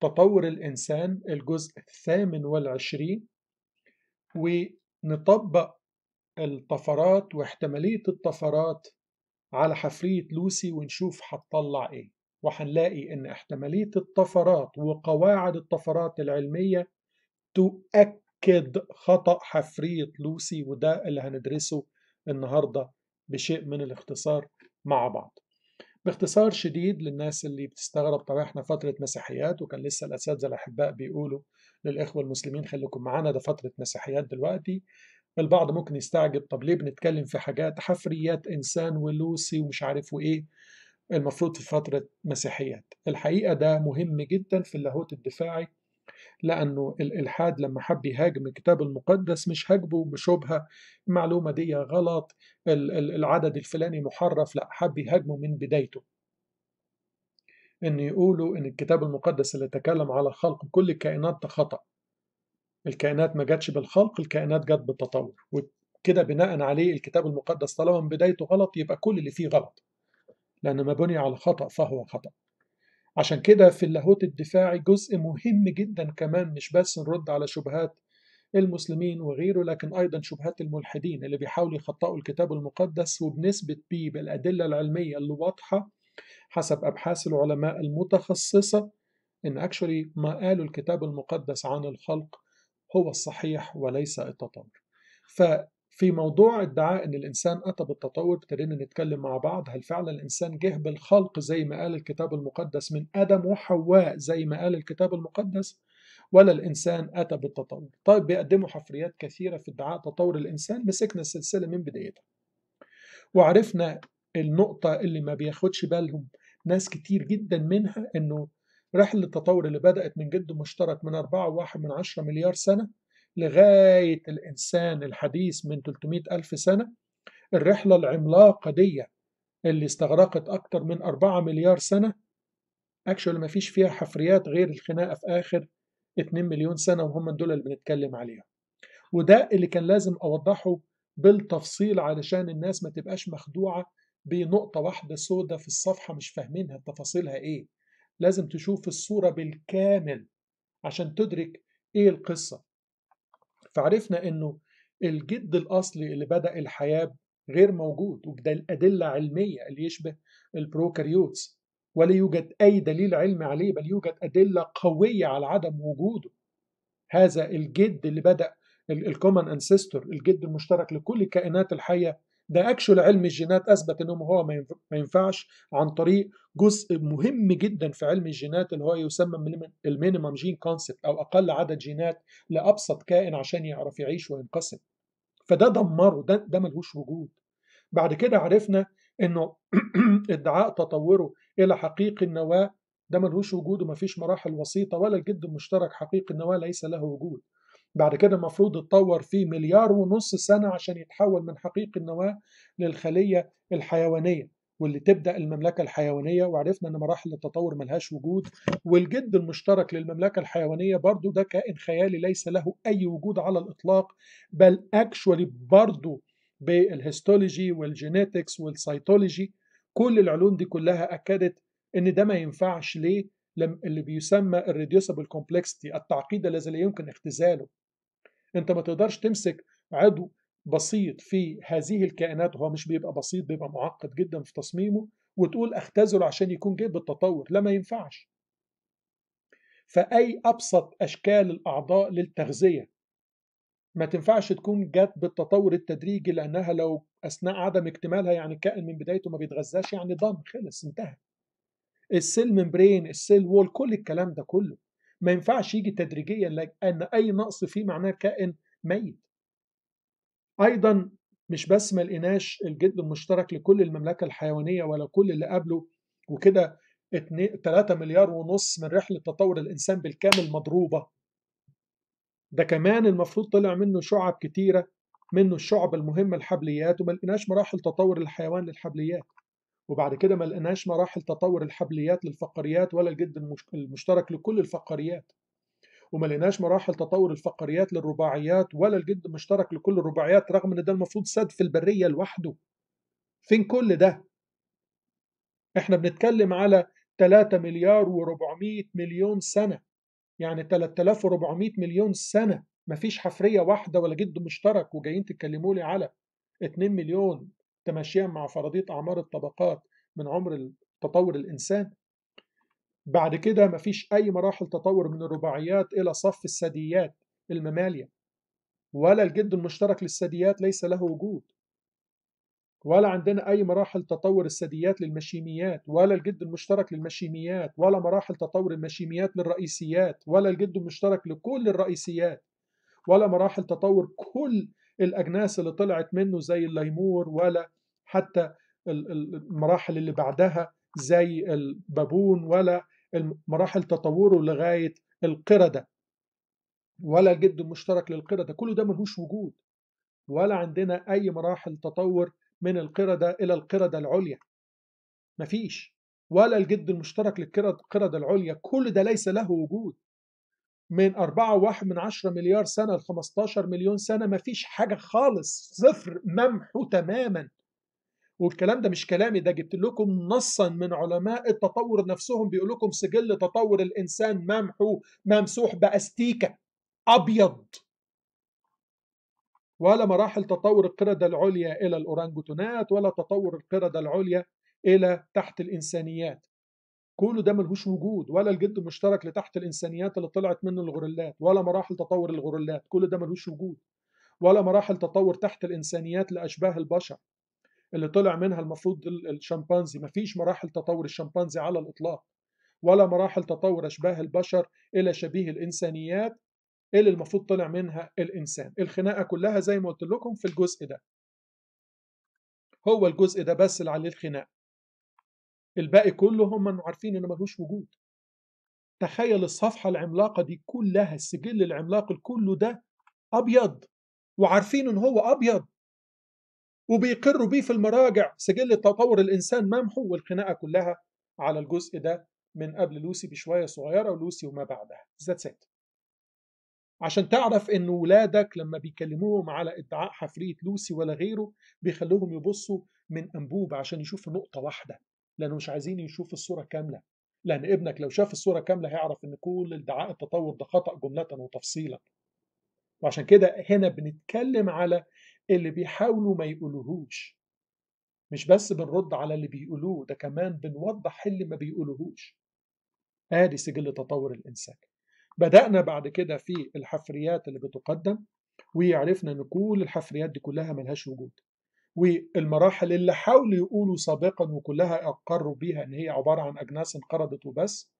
تطور الإنسان الجزء الثامن والعشرين ونطبق الطفرات واحتمالية الطفرات على حفرية لوسي ونشوف هتطلع إيه وهنلاقي إن احتمالية الطفرات وقواعد الطفرات العلمية تؤكد خطأ حفرية لوسي وده اللي هندرسه النهاردة بشيء من الاختصار مع بعض باختصار شديد للناس اللي بتستغرب طبعا احنا فترة مسيحيات وكان لسه الأساتذة الأحباء بيقولوا للإخوة المسلمين خليكم معانا ده فترة مسيحيات دلوقتي البعض ممكن يستعجب طب ليه بنتكلم في حاجات حفريات إنسان ولوسي ومش عارف وإيه المفروض في فترة مسيحيات الحقيقة ده مهم جدا في اللاهوت الدفاعي لأنه الإلحاد لما حب يهاجم الكتاب المقدس مش هاجمه بشبهة المعلومة دي غلط العدد الفلاني محرف لا حب يهاجمه من بدايته إن يقولوا إن الكتاب المقدس اللي تكلم على خلق كل الكائنات ده خطأ الكائنات ما جاتش بالخلق الكائنات جت بالتطور وكده بناء عليه الكتاب المقدس طالما من بدايته غلط يبقى كل اللي فيه غلط لأن ما بني على خطأ فهو خطأ عشان كده في اللاهوت الدفاعي جزء مهم جدا كمان مش بس نرد على شبهات المسلمين وغيره لكن أيضا شبهات الملحدين اللي بيحاولوا يخطئوا الكتاب المقدس وبنسبة بي بالأدلة العلمية اللي واضحة حسب أبحاث العلماء المتخصصة إن اكشولي ما قاله الكتاب المقدس عن الخلق هو الصحيح وليس التطور. ف في موضوع ادعاء ان الانسان اتى بالتطور ابتدينا نتكلم مع بعض هل فعلا الانسان جه بالخلق زي ما قال الكتاب المقدس من ادم وحواء زي ما قال الكتاب المقدس ولا الانسان اتى بالتطور طيب بيقدموا حفريات كثيره في ادعاء تطور الانسان مسكنا السلسله من بدايتها وعرفنا النقطه اللي ما بياخدش بالهم ناس كتير جدا منها انه رحله التطور اللي بدات من جد مشترك من 4.1 من 10 مليار سنه لغاية الإنسان الحديث من 300 ألف سنة الرحلة العملاقة دي اللي استغرقت أكتر من 4 مليار سنة اكشولي مفيش فيها حفريات غير الخناقة في آخر 2 مليون سنة وهم دول اللي بنتكلم عليهم وده اللي كان لازم أوضحه بالتفصيل علشان الناس ما تبقاش مخدوعة بنقطة واحدة سودة في الصفحة مش فاهمينها تفاصيلها إيه لازم تشوف الصورة بالكامل عشان تدرك إيه القصة فعرفنا انه الجد الاصلي اللي بدا الحياه غير موجود وده الادله علميه اللي يشبه البروكاريوتس ولا يوجد اي دليل علمي عليه بل يوجد ادله قويه على عدم وجوده هذا الجد اللي بدا الكومن انسيستور الجد المشترك لكل الكائنات الحيه ده اكشول علم الجينات اثبت انه هو ما ينفعش عن طريق جزء مهم جدا في علم الجينات اللي هو يسمى المينيمم جين كونسبت او اقل عدد جينات لابسط كائن عشان يعرف يعيش وينقسم فده دمره ده ده ملهوش وجود بعد كده عرفنا انه ادعاء تطوره الى حقيقي النواه ده ملهوش وجود ومفيش مراحل وسيطة ولا الجد المشترك حقيقي النواة ليس له وجود بعد كده المفروض اتطور فيه مليار ونص سنة عشان يتحول من حقيق النواة للخلية الحيوانية واللي تبدأ المملكة الحيوانية وعرفنا أن مراحل التطور ملهاش وجود والجد المشترك للمملكة الحيوانية برضو ده كائن خيالي ليس له أي وجود على الإطلاق بل أكشولي برضو بالهيستولوجي والجينيتكس والسيتولوجي كل العلوم دي كلها أكدت ان ده ما ينفعش ليه اللي بيسمى الريديوسبل كومبلكسيتي التعقيد الذي لا يمكن اختزاله انت ما تقدرش تمسك عضو بسيط في هذه الكائنات وهو مش بيبقى بسيط بيبقى معقد جدا في تصميمه وتقول اختزله عشان يكون جيد بالتطور لا ما ينفعش فأي أبسط أشكال الأعضاء للتغذية ما تنفعش تكون جت بالتطور التدريجي لأنها لو أثناء عدم اكتمالها يعني الكائن من بدايته ما بيتغذاش يعني ضم خلص انتهى السيل ممبرين السيل وول كل الكلام ده كله ما ينفعش يجي تدريجيا لان اي نقص فيه معناه كائن ميت ايضا مش بس ما لقيناش الجد المشترك لكل المملكه الحيوانيه ولا كل اللي قبله وكده 3 مليار ونص من رحله تطور الانسان بالكامل مضروبه ده كمان المفروض طلع منه شعب كتيره منه الشعب المهمه الحبليات وما لقيناش مراحل تطور الحيوان للحبليات وبعد كده ما لقيناش مراحل تطور الحبليات للفقريات ولا الجد المشترك لكل الفقريات وما لقيناش مراحل تطور الفقريات للرباعيات ولا الجد المشترك لكل الرباعيات رغم ان ده المفروض سد في البريه لوحده فين كل ده احنا بنتكلم على 3 مليار و400 مليون سنه يعني 3400 مليون سنه مفيش حفريه واحده ولا جد مشترك وجايين تتكلموا لي على 2 مليون تماشيا مع فرضية أعمار الطبقات من عمر تطور الإنسان بعد كده مفيش أي مراحل تطور من الرباعيات إلى صف الثدييات الممالية ولا الجد المشترك للثدييات ليس له وجود ولا عندنا أي مراحل تطور الثدييات للمشيميات ولا الجد المشترك للمشيميات ولا مراحل تطور المشيميات للرئيسيات ولا الجد المشترك لكل الرئيسيات ولا مراحل تطور كل الأجناس اللي طلعت منه زي الليمور ولا حتى المراحل اللي بعدها زي البابون ولا مراحل تطوره لغاية القردة ولا الجد المشترك للقردة كل ده ملهوش وجود ولا عندنا أي مراحل تطور من القردة إلى القردة العليا مفيش ولا الجد المشترك للقردة العليا كل ده ليس له وجود من 4.1 من عشرة مليار سنة ل 15 مليون سنة مفيش حاجة خالص صفر ممحو تماما والكلام ده مش كلامي ده جبت لكم نصا من علماء التطور نفسهم بيقول لكم سجل تطور الانسان ممحو ممسوح باستيكه ابيض ولا مراحل تطور القردة العليا إلى الأورانجوتونات ولا تطور القردة العليا إلى تحت الإنسانيات كله ده ملهوش وجود ولا الجد المشترك لتحت الإنسانيات اللي طلعت منه الغوريلات ولا مراحل تطور الغوريلات كل ده ملهوش وجود ولا مراحل تطور تحت الإنسانيات لأشباه البشر اللي طلع منها المفروض الشمبانزي فيش مراحل تطور الشمبانزي على الإطلاق ولا مراحل تطور أشباه البشر إلى شبيه الإنسانيات اللي المفروض طلع منها الإنسان الخناقة كلها زي ما قلت لكم في الجزء ده هو الجزء ده بس اللي عليه الخناقة الباقي كله هم عارفين إنه ملوش وجود تخيل الصفحة العملاقة دي كلها السجل العملاق كله ده أبيض وعارفين إن هو أبيض وبيقروا بيه في المراجع سجل تطور الإنسان ممحو والخناقة كلها على الجزء ده من قبل لوسي بشوية صغيرة ولوسي وما بعدها ذاتس ات عشان تعرف ان ولادك لما بيكلموهم على ادعاء حفرية لوسي ولا غيره بيخلوهم يبصوا من انبوب عشان يشوفوا نقطة واحدة لانه مش عايزين يشوفوا الصورة كاملة لان ابنك لو شاف الصورة كاملة هيعرف ان كل ادعاء التطور ده خطأ جملة وتفصيلا وعشان كده هنا بنتكلم على اللي بيحاولوا ما يقولوهوش مش بس بنرد على اللي بيقولوه ده كمان بنوضح اللي ما بيقولوهوش ادي سجل تطور الانسان بدأنا بعد كده في الحفريات اللي بتقدم وعرفنا ان كل الحفريات دي كلها ملهاش وجود والمراحل اللي حاولوا يقولوا سابقا وكلها اقروا بيها ان هي عباره عن اجناس انقرضت وبس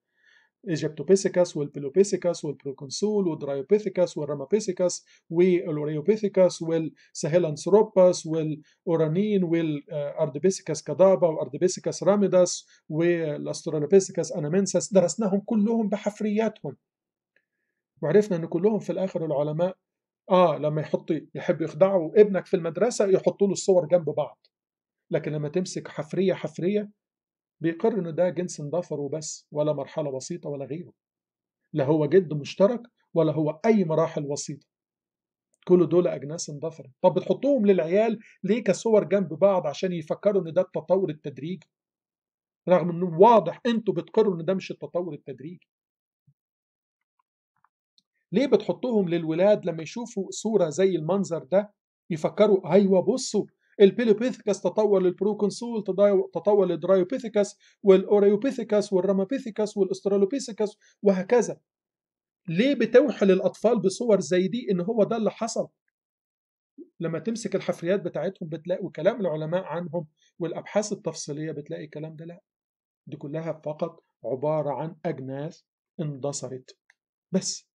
ايجيبتوبيثيكاس والبيلوبيثيكاس والبروكونسول والدرايوبيثيكاس والرامابيثيكاس والوريوبيثيكاس والسهيلانثروباس والاورانين والاردبيثيكاس كدابا واردبيثيكاس راميداس والاسترالوبيثيكاس انامنسس درسناهم كلهم بحفرياتهم وعرفنا ان كلهم في الاخر العلماء اه لما يحط يحب يخدعوا ابنك في المدرسه يحطوا له الصور جنب بعض لكن لما تمسك حفريه حفريه بيقر إنه ده جنس انضفر وبس ولا مرحلة وسيطة ولا غيره لا هو جد مشترك ولا هو أي مراحل وسيطة كل دول أجناس اندفرت طب بتحطوهم للعيال ليه كصور جنب بعض عشان يفكروا إن ده التطور التدريجي رغم إنه واضح أنتوا بتقروا إن ده مش التطور التدريجي ليه بتحطوهم للولاد لما يشوفوا صورة زي المنظر ده يفكروا أيوة بصوا البيلوبيثيكس تطور للبروكونسول تطور للدرايوبيثيكاس والاوريوبيثيكاس والرامابيثيكاس والاسترالوبيثيكاس وهكذا ليه بتوحل الاطفال بصور زي دي ان هو ده اللي حصل لما تمسك الحفريات بتاعتهم بتلاقي وكلام العلماء عنهم والابحاث التفصيليه بتلاقي الكلام ده لا دي كلها فقط عباره عن اجناس اندثرت بس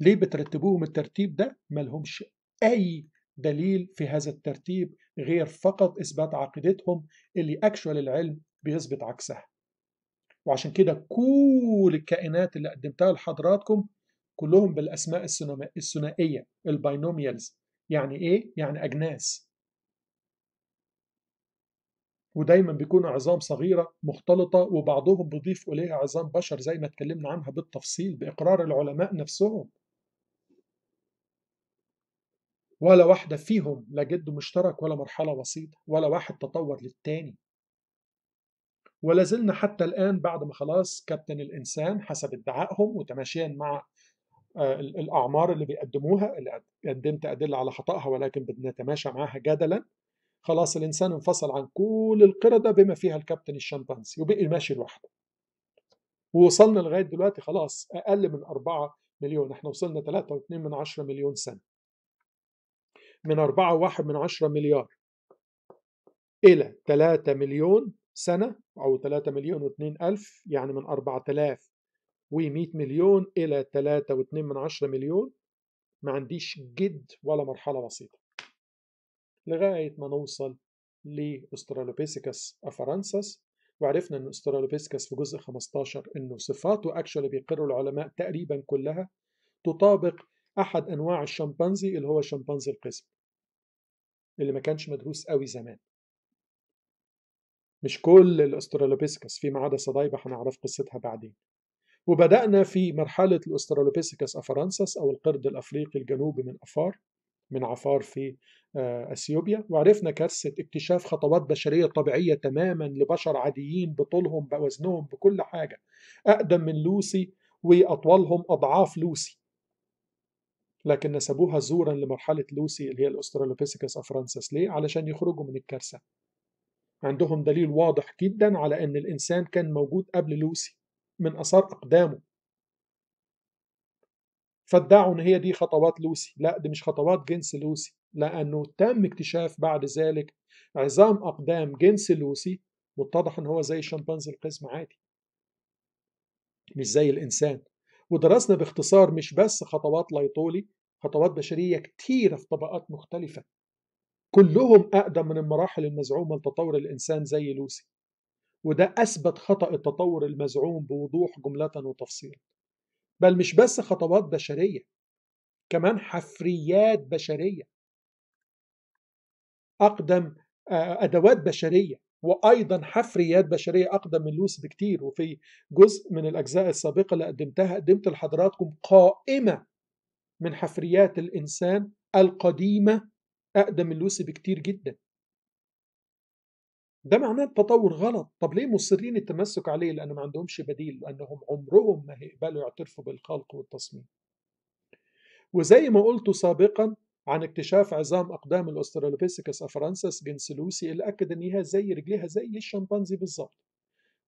ليه بترتبوهم الترتيب ده ملهمش اي دليل في هذا الترتيب غير فقط إثبات عقيدتهم اللي أكشوال العلم بيثبت عكسها وعشان كده كل الكائنات اللي قدمتها لحضراتكم كلهم بالأسماء الثنائية الباينوميالز يعني إيه؟ يعني أجناس ودايما بيكونوا عظام صغيرة مختلطة وبعضهم بيضيف إليها عظام بشر زي ما اتكلمنا عنها بالتفصيل بإقرار العلماء نفسهم ولا واحدة فيهم لا جد مشترك ولا مرحلة وسيطة ولا واحد تطور للتاني ولا زلنا حتى الآن بعد ما خلاص كابتن الإنسان حسب ادعائهم وتماشيا مع آه، الأعمار اللي بيقدموها اللي قدمت أدلة على خطأها ولكن بنتماشى معاها جدلا خلاص الإنسان انفصل عن كل القردة بما فيها الكابتن الشمبانزي وبقي ماشي لوحده ووصلنا لغاية دلوقتي خلاص أقل من 4 مليون احنا وصلنا 3.2 مليون سنة من 4.1 مليار إلى 3 مليون سنة أو 3 مليون و2 ألف يعني من 4000 و100 مليون إلى 3.2 من 10 مليون ما عنديش جد ولا مرحلة بسيطة لغاية ما نوصل لأسترالوبيثيكس أفرانسس وعرفنا أن أسترالوبيثيكس في جزء 15 أنه صفاته أكشولي بيقروا العلماء تقريبا كلها تطابق أحد أنواع الشمبانزي اللي هو شمبانزي القزم اللي ما كانش مدروس قوي زمان مش كل الاسترالوبيسكس فيما عدا صدايبة هنعرف قصتها بعدين وبدأنا في مرحلة الأسترالوبيسكس أفرانسس أو القرد الأفريقي الجنوبي من أفار من عفار في آه، اثيوبيا وعرفنا كارثه اكتشاف خطوات بشريه طبيعيه تماما لبشر عاديين بطولهم بوزنهم بكل حاجه اقدم من لوسي واطولهم اضعاف لوسي لكن نسبوها زورا لمرحلة لوسي اللي هي الأسترالوبيثيكس أفرانسس ليه؟ علشان يخرجوا من الكارثة عندهم دليل واضح جدا على أن الإنسان كان موجود قبل لوسي من أثار أقدامه فادعوا أن هي دي خطوات لوسي لا دي مش خطوات جنس لوسي لأنه تم اكتشاف بعد ذلك عظام أقدام جنس لوسي واتضح أن هو زي الشمبانزي القزم عادي مش زي الإنسان ودرسنا باختصار مش بس خطوات لايطولي خطوات بشرية كتيرة في طبقات مختلفة كلهم أقدم من المراحل المزعومة لتطور الإنسان زي لوسي وده أثبت خطأ التطور المزعوم بوضوح جملة وتفصيلا بل مش بس خطوات بشرية كمان حفريات بشرية أقدم آه، أدوات بشرية وايضا حفريات بشريه اقدم من لوس بكتير وفي جزء من الاجزاء السابقه اللي قدمتها قدمت لحضراتكم قائمه من حفريات الانسان القديمه اقدم من لوسي بكتير جدا ده معناه التطور غلط طب ليه مصرين التمسك عليه لان ما عندهمش بديل لانهم عمرهم ما هيقبلوا يعترفوا بالخلق والتصميم وزي ما قلت سابقا عن اكتشاف عظام أقدام الأسترالوبيثيكس أفرانسس جنس لوسي اللي أكد إن هي زي رجليها زي الشمبانزي بالظبط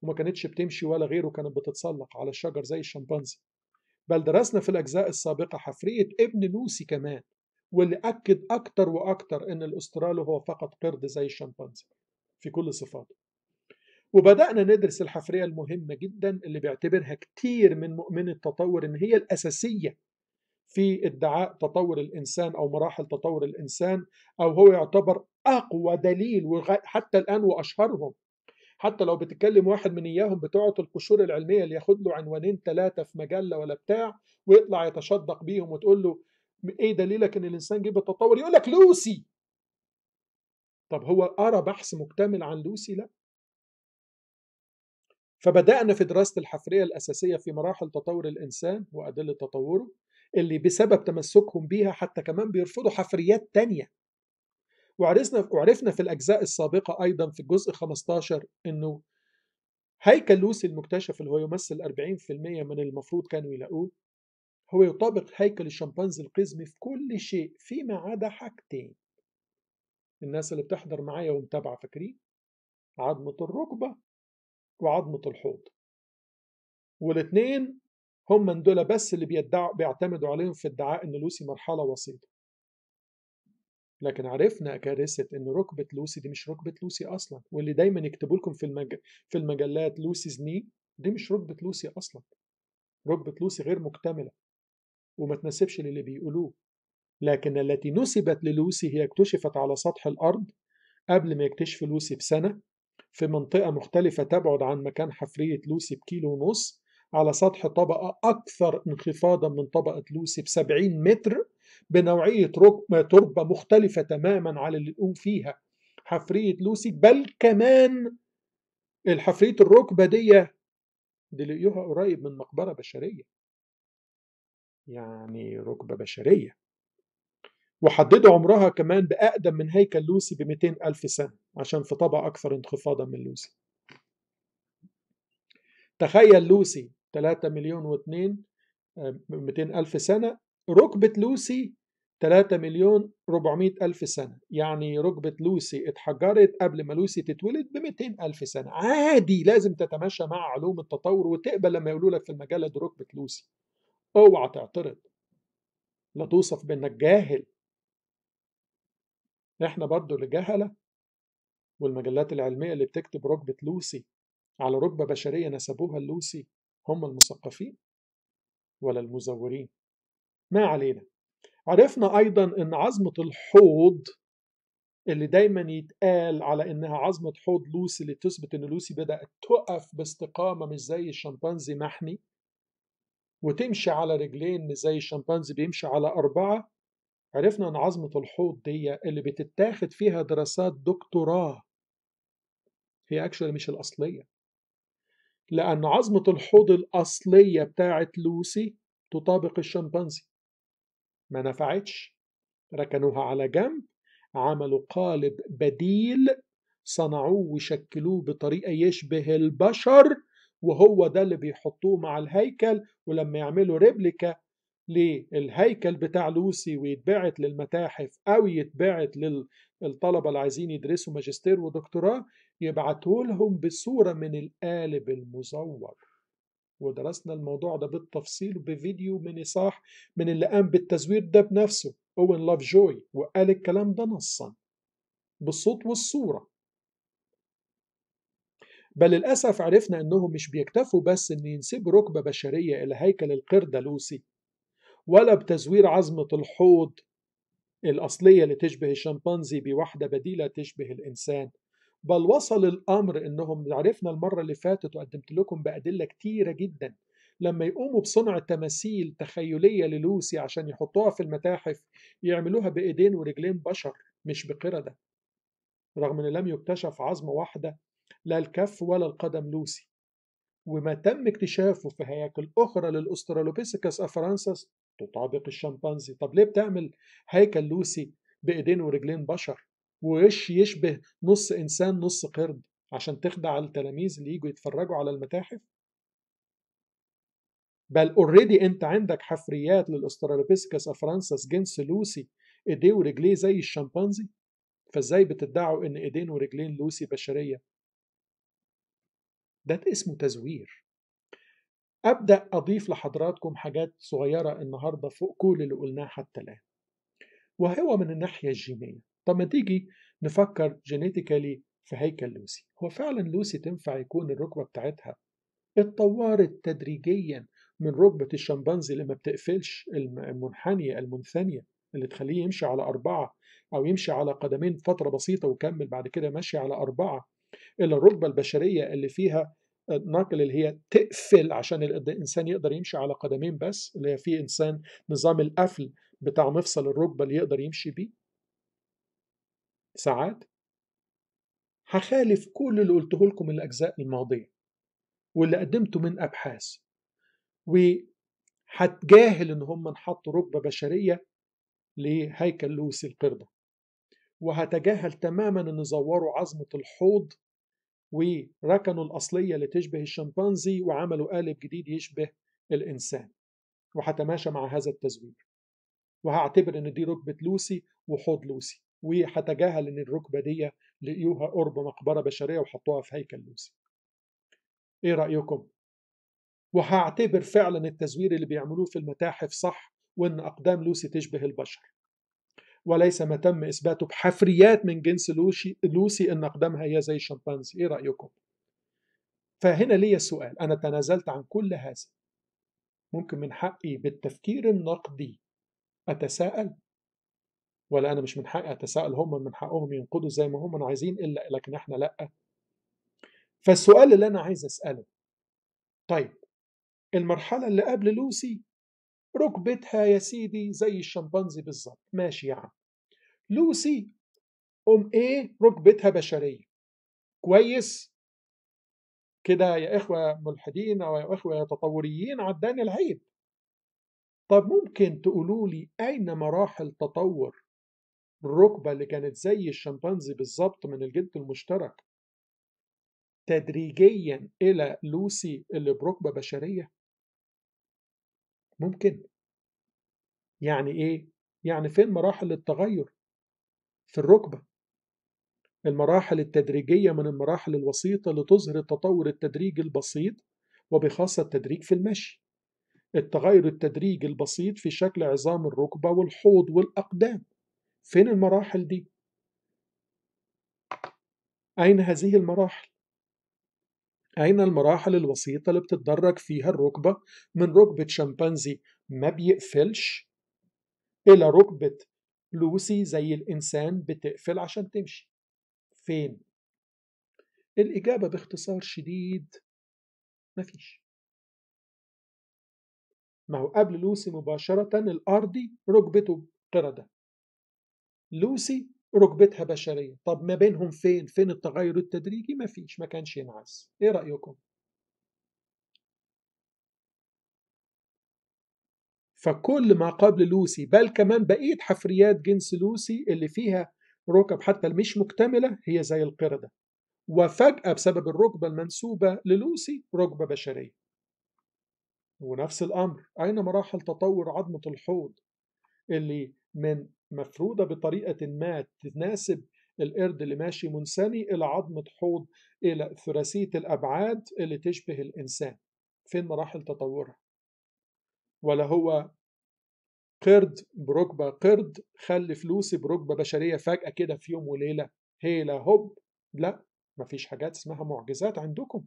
وما كانتش بتمشي ولا غيره كانت بتتسلق على الشجر زي الشمبانزي بل درسنا في الأجزاء السابقة حفرية ابن لوسي كمان واللي أكد أكتر وأكتر إن الأسترالو هو فقط قرد زي الشمبانزي في كل صفاته وبدأنا ندرس الحفرية المهمة جدا اللي بيعتبرها كتير من مؤمني التطور إن هي الأساسية في ادعاء تطور الانسان او مراحل تطور الانسان او هو يعتبر اقوى دليل حتى الان واشهرهم حتى لو بتكلم واحد من اياهم بتوعة القشور العلمية اللي ياخد له عنوانين ثلاثة في مجلة ولا بتاع ويطلع يتشدق بيهم وتقول له ايه دليلك ان الانسان جه بالتطور يقول لك لوسي طب هو قرا بحث مكتمل عن لوسي لا فبدأنا في دراسة الحفرية الأساسية في مراحل تطور الإنسان وأدلة تطوره اللي بسبب تمسكهم بيها حتى كمان بيرفضوا حفريات تانية وعرفنا وعرفنا في الأجزاء السابقة أيضا في الجزء 15 إنه هيكل لوسي المكتشف اللي هو يمثل 40% من المفروض كانوا يلاقوه هو يطابق هيكل الشمبانزي القزمي في كل شيء فيما عدا حاجتين الناس اللي بتحضر معايا ومتابعة فاكرين عظمة الركبة وعظمة الحوض والاتنين هم من دول بس اللي بيدعوا بيعتمدوا عليهم في ادعاء ان لوسي مرحله وسيطه لكن عرفنا كارثه ان ركبه لوسي دي مش ركبه لوسي اصلا واللي دايما يكتبوا لكم في المج... في المجلات لوسي زني دي مش ركبه لوسي اصلا ركبه لوسي غير مكتمله وما تناسبش للي بيقولوه لكن التي نسبت للوسي هي اكتشفت على سطح الارض قبل ما يكتشف لوسي بسنه في منطقه مختلفه تبعد عن مكان حفريه لوسي بكيلو ونص على سطح طبقة أكثر انخفاضا من طبقة لوسي ب 70 متر بنوعية تربة مختلفة تماما على اللي نقوم فيها حفرية لوسي بل كمان الحفرية الركبة دي دي لقيوها قريب من مقبرة بشرية يعني ركبة بشرية وحددوا عمرها كمان بأقدم من هيكل لوسي ب 200 ألف سنة عشان في طبقة أكثر انخفاضا من لوسي تخيل لوسي 3 مليون و2 200 آه، ألف سنة ركبة لوسي 3 مليون 400 ألف سنة يعني ركبة لوسي اتحجرت قبل ما لوسي تتولد ب 200 ألف سنة عادي لازم تتماشى مع علوم التطور وتقبل لما يقولوا لك في المجلة دي ركبة لوسي اوعى تعترض لا توصف بانك جاهل احنا برضو اللي جهلة والمجلات العلمية اللي بتكتب ركبة لوسي على ركبة بشرية نسبوها لوسي هم المثقفين ولا المزورين ما علينا عرفنا أيضا أن عظمة الحوض اللي دايما يتقال على انها عظمه حوض لوسي اللي تثبت ان لوسي بدات تقف باستقامه مش زي الشمبانزي محني وتمشي على رجلين مش زي الشمبانزي بيمشي على اربعه عرفنا ان عظمه الحوض دي اللي بتتاخد فيها دراسات دكتوراه هي اكشولي مش الاصليه لأن عظمة الحوض الأصلية بتاعة لوسي تطابق الشمبانزي ما نفعتش ركنوها على جنب عملوا قالب بديل صنعوه وشكلوه بطريقة يشبه البشر وهو ده اللي بيحطوه مع الهيكل ولما يعملوا ريبليكا للهيكل بتاع لوسي ويتبعت للمتاحف أو يتبعت للطلبة اللي عايزين يدرسوا ماجستير ودكتوراه يبعتوا لهم بصورة من القالب المزور ودرسنا الموضوع ده بالتفصيل بفيديو من صاح من اللي قام بالتزوير ده بنفسه اوين لاف جوي وقال الكلام ده نصا بالصوت والصورة بل للأسف عرفنا أنهم مش بيكتفوا بس أن ينسبوا ركبة بشرية إلى هيكل القردلوسي ولا بتزوير عظمة الحوض الأصلية اللي تشبه الشمبانزي بواحدة بديلة تشبه الإنسان بل وصل الامر انهم عرفنا المره اللي فاتت وقدمت لكم بادله كتيره جدا لما يقوموا بصنع تماثيل تخيليه للوسي عشان يحطوها في المتاحف يعملوها بايدين ورجلين بشر مش بقرده رغم ان لم يكتشف عظمه واحده لا الكف ولا القدم لوسي وما تم اكتشافه في هياكل اخرى للاسترالوبيثيكس افرانسس تطابق الشمبانزي طب ليه بتعمل هيكل لوسي بايدين ورجلين بشر ووش يشبه نص إنسان نص قرد عشان تخدع التلاميذ اللي يجوا يتفرجوا على المتاحف بل اوريدي انت عندك حفريات للاسترالوبيسكس افرانسس جنس لوسي ايديه ورجليه زي الشمبانزي فازاي بتدعوا ان ايدين ورجلين لوسي بشريه ده اسمه تزوير ابدا اضيف لحضراتكم حاجات صغيره النهارده فوق كل اللي قلناه حتى الان وهو من الناحيه الجينيه طب ما تيجي نفكر جينيتيكالي في هيكل لوسي هو فعلا لوسي تنفع يكون الركبة بتاعتها اتطورت تدريجيا من ركبة الشمبانزي اللي ما بتقفلش المنحنية المنثنية اللي تخليه يمشي على أربعة أو يمشي على قدمين فترة بسيطة وكمل بعد كده ماشي على أربعة إلى الركبة البشرية اللي فيها الناقل اللي هي تقفل عشان الإنسان يقدر يمشي على قدمين بس اللي هي في إنسان نظام القفل بتاع مفصل الركبة اللي يقدر يمشي بيه ساعات هخالف كل اللي قلته لكم الأجزاء الماضية واللي قدمته من أبحاث وهتجاهل إن هم نحطوا ركبة بشرية لهيكل لوسي القردة وهتجاهل تماما إن زوروا عظمة الحوض وركنوا الأصلية اللي تشبه الشمبانزي وعملوا قالب جديد يشبه الإنسان وهتماشى مع هذا التزوير وهعتبر إن دي ركبة لوسي وحوض لوسي وهتجاهل ان الركبه دي لقيوها قرب مقبره بشريه وحطوها في هيكل لوسي ايه رايكم وهعتبر فعلا التزوير اللي بيعملوه في المتاحف صح وان اقدام لوسي تشبه البشر وليس ما تم اثباته بحفريات من جنس لوشي لوسي ان اقدامها هي زي الشمبانزي ايه رايكم فهنا ليا سؤال انا تنازلت عن كل هذا ممكن من حقي بالتفكير النقدي اتساءل ولا انا مش من حقي اتساءل هم من حقهم ينقضوا زي ما هم عايزين الا لكن احنا لا فالسؤال اللي انا عايز اساله طيب المرحله اللي قبل لوسي ركبتها يا سيدي زي الشمبانزي بالظبط ماشي يا عم لوسي ام ايه ركبتها بشريه كويس كده يا اخوه ملحدين او يا اخوه تطوريين عداني العيب طب ممكن تقولوا لي أين مراحل تطور الركبة اللي كانت زي الشمبانزي بالظبط من الجلد المشترك تدريجيا إلى لوسي اللي بركبة بشرية؟ ممكن يعني إيه؟ يعني فين مراحل التغير؟ في الركبة المراحل التدريجية من المراحل الوسيطة لتظهر التطور التدريجي البسيط وبخاصة التدريج في المشي التغير التدريجي البسيط في شكل عظام الركبة والحوض والأقدام فين المراحل دي اين هذه المراحل أين المراحل الوسيطة اللي بتتدرج فيها الركبة من ركبة شمبانزي ما بيقفلش إلى ركبة لوسي زي الإنسان بتقفل عشان تمشي فين؟ الإجابة باختصار شديد مفيش ما هو قبل لوسي مباشرة الأرضي ركبته قردة لوسي ركبتها بشريه طب ما بينهم فين فين التغير التدريجي ما فيش ما كانش ينعس ايه رايكم فكل ما قبل لوسي بل كمان بقيه حفريات جنس لوسي اللي فيها ركب حتى المش مكتمله هي زي القرده وفجاه بسبب الركبه المنسوبه للوسي ركبه بشريه ونفس الامر اين مراحل تطور عظمه الحوض اللي من مفرودة بطريقة ما تناسب القرد اللي ماشي منسني إلى عظمة حوض إلى ثلاثية الأبعاد اللي تشبه الإنسان فين مراحل تطورها ولا هو قرد بركبة قرد خلي فلوسي بركبة بشرية فجأة كده في يوم وليلة هيلا هوب لا مفيش حاجات اسمها معجزات عندكم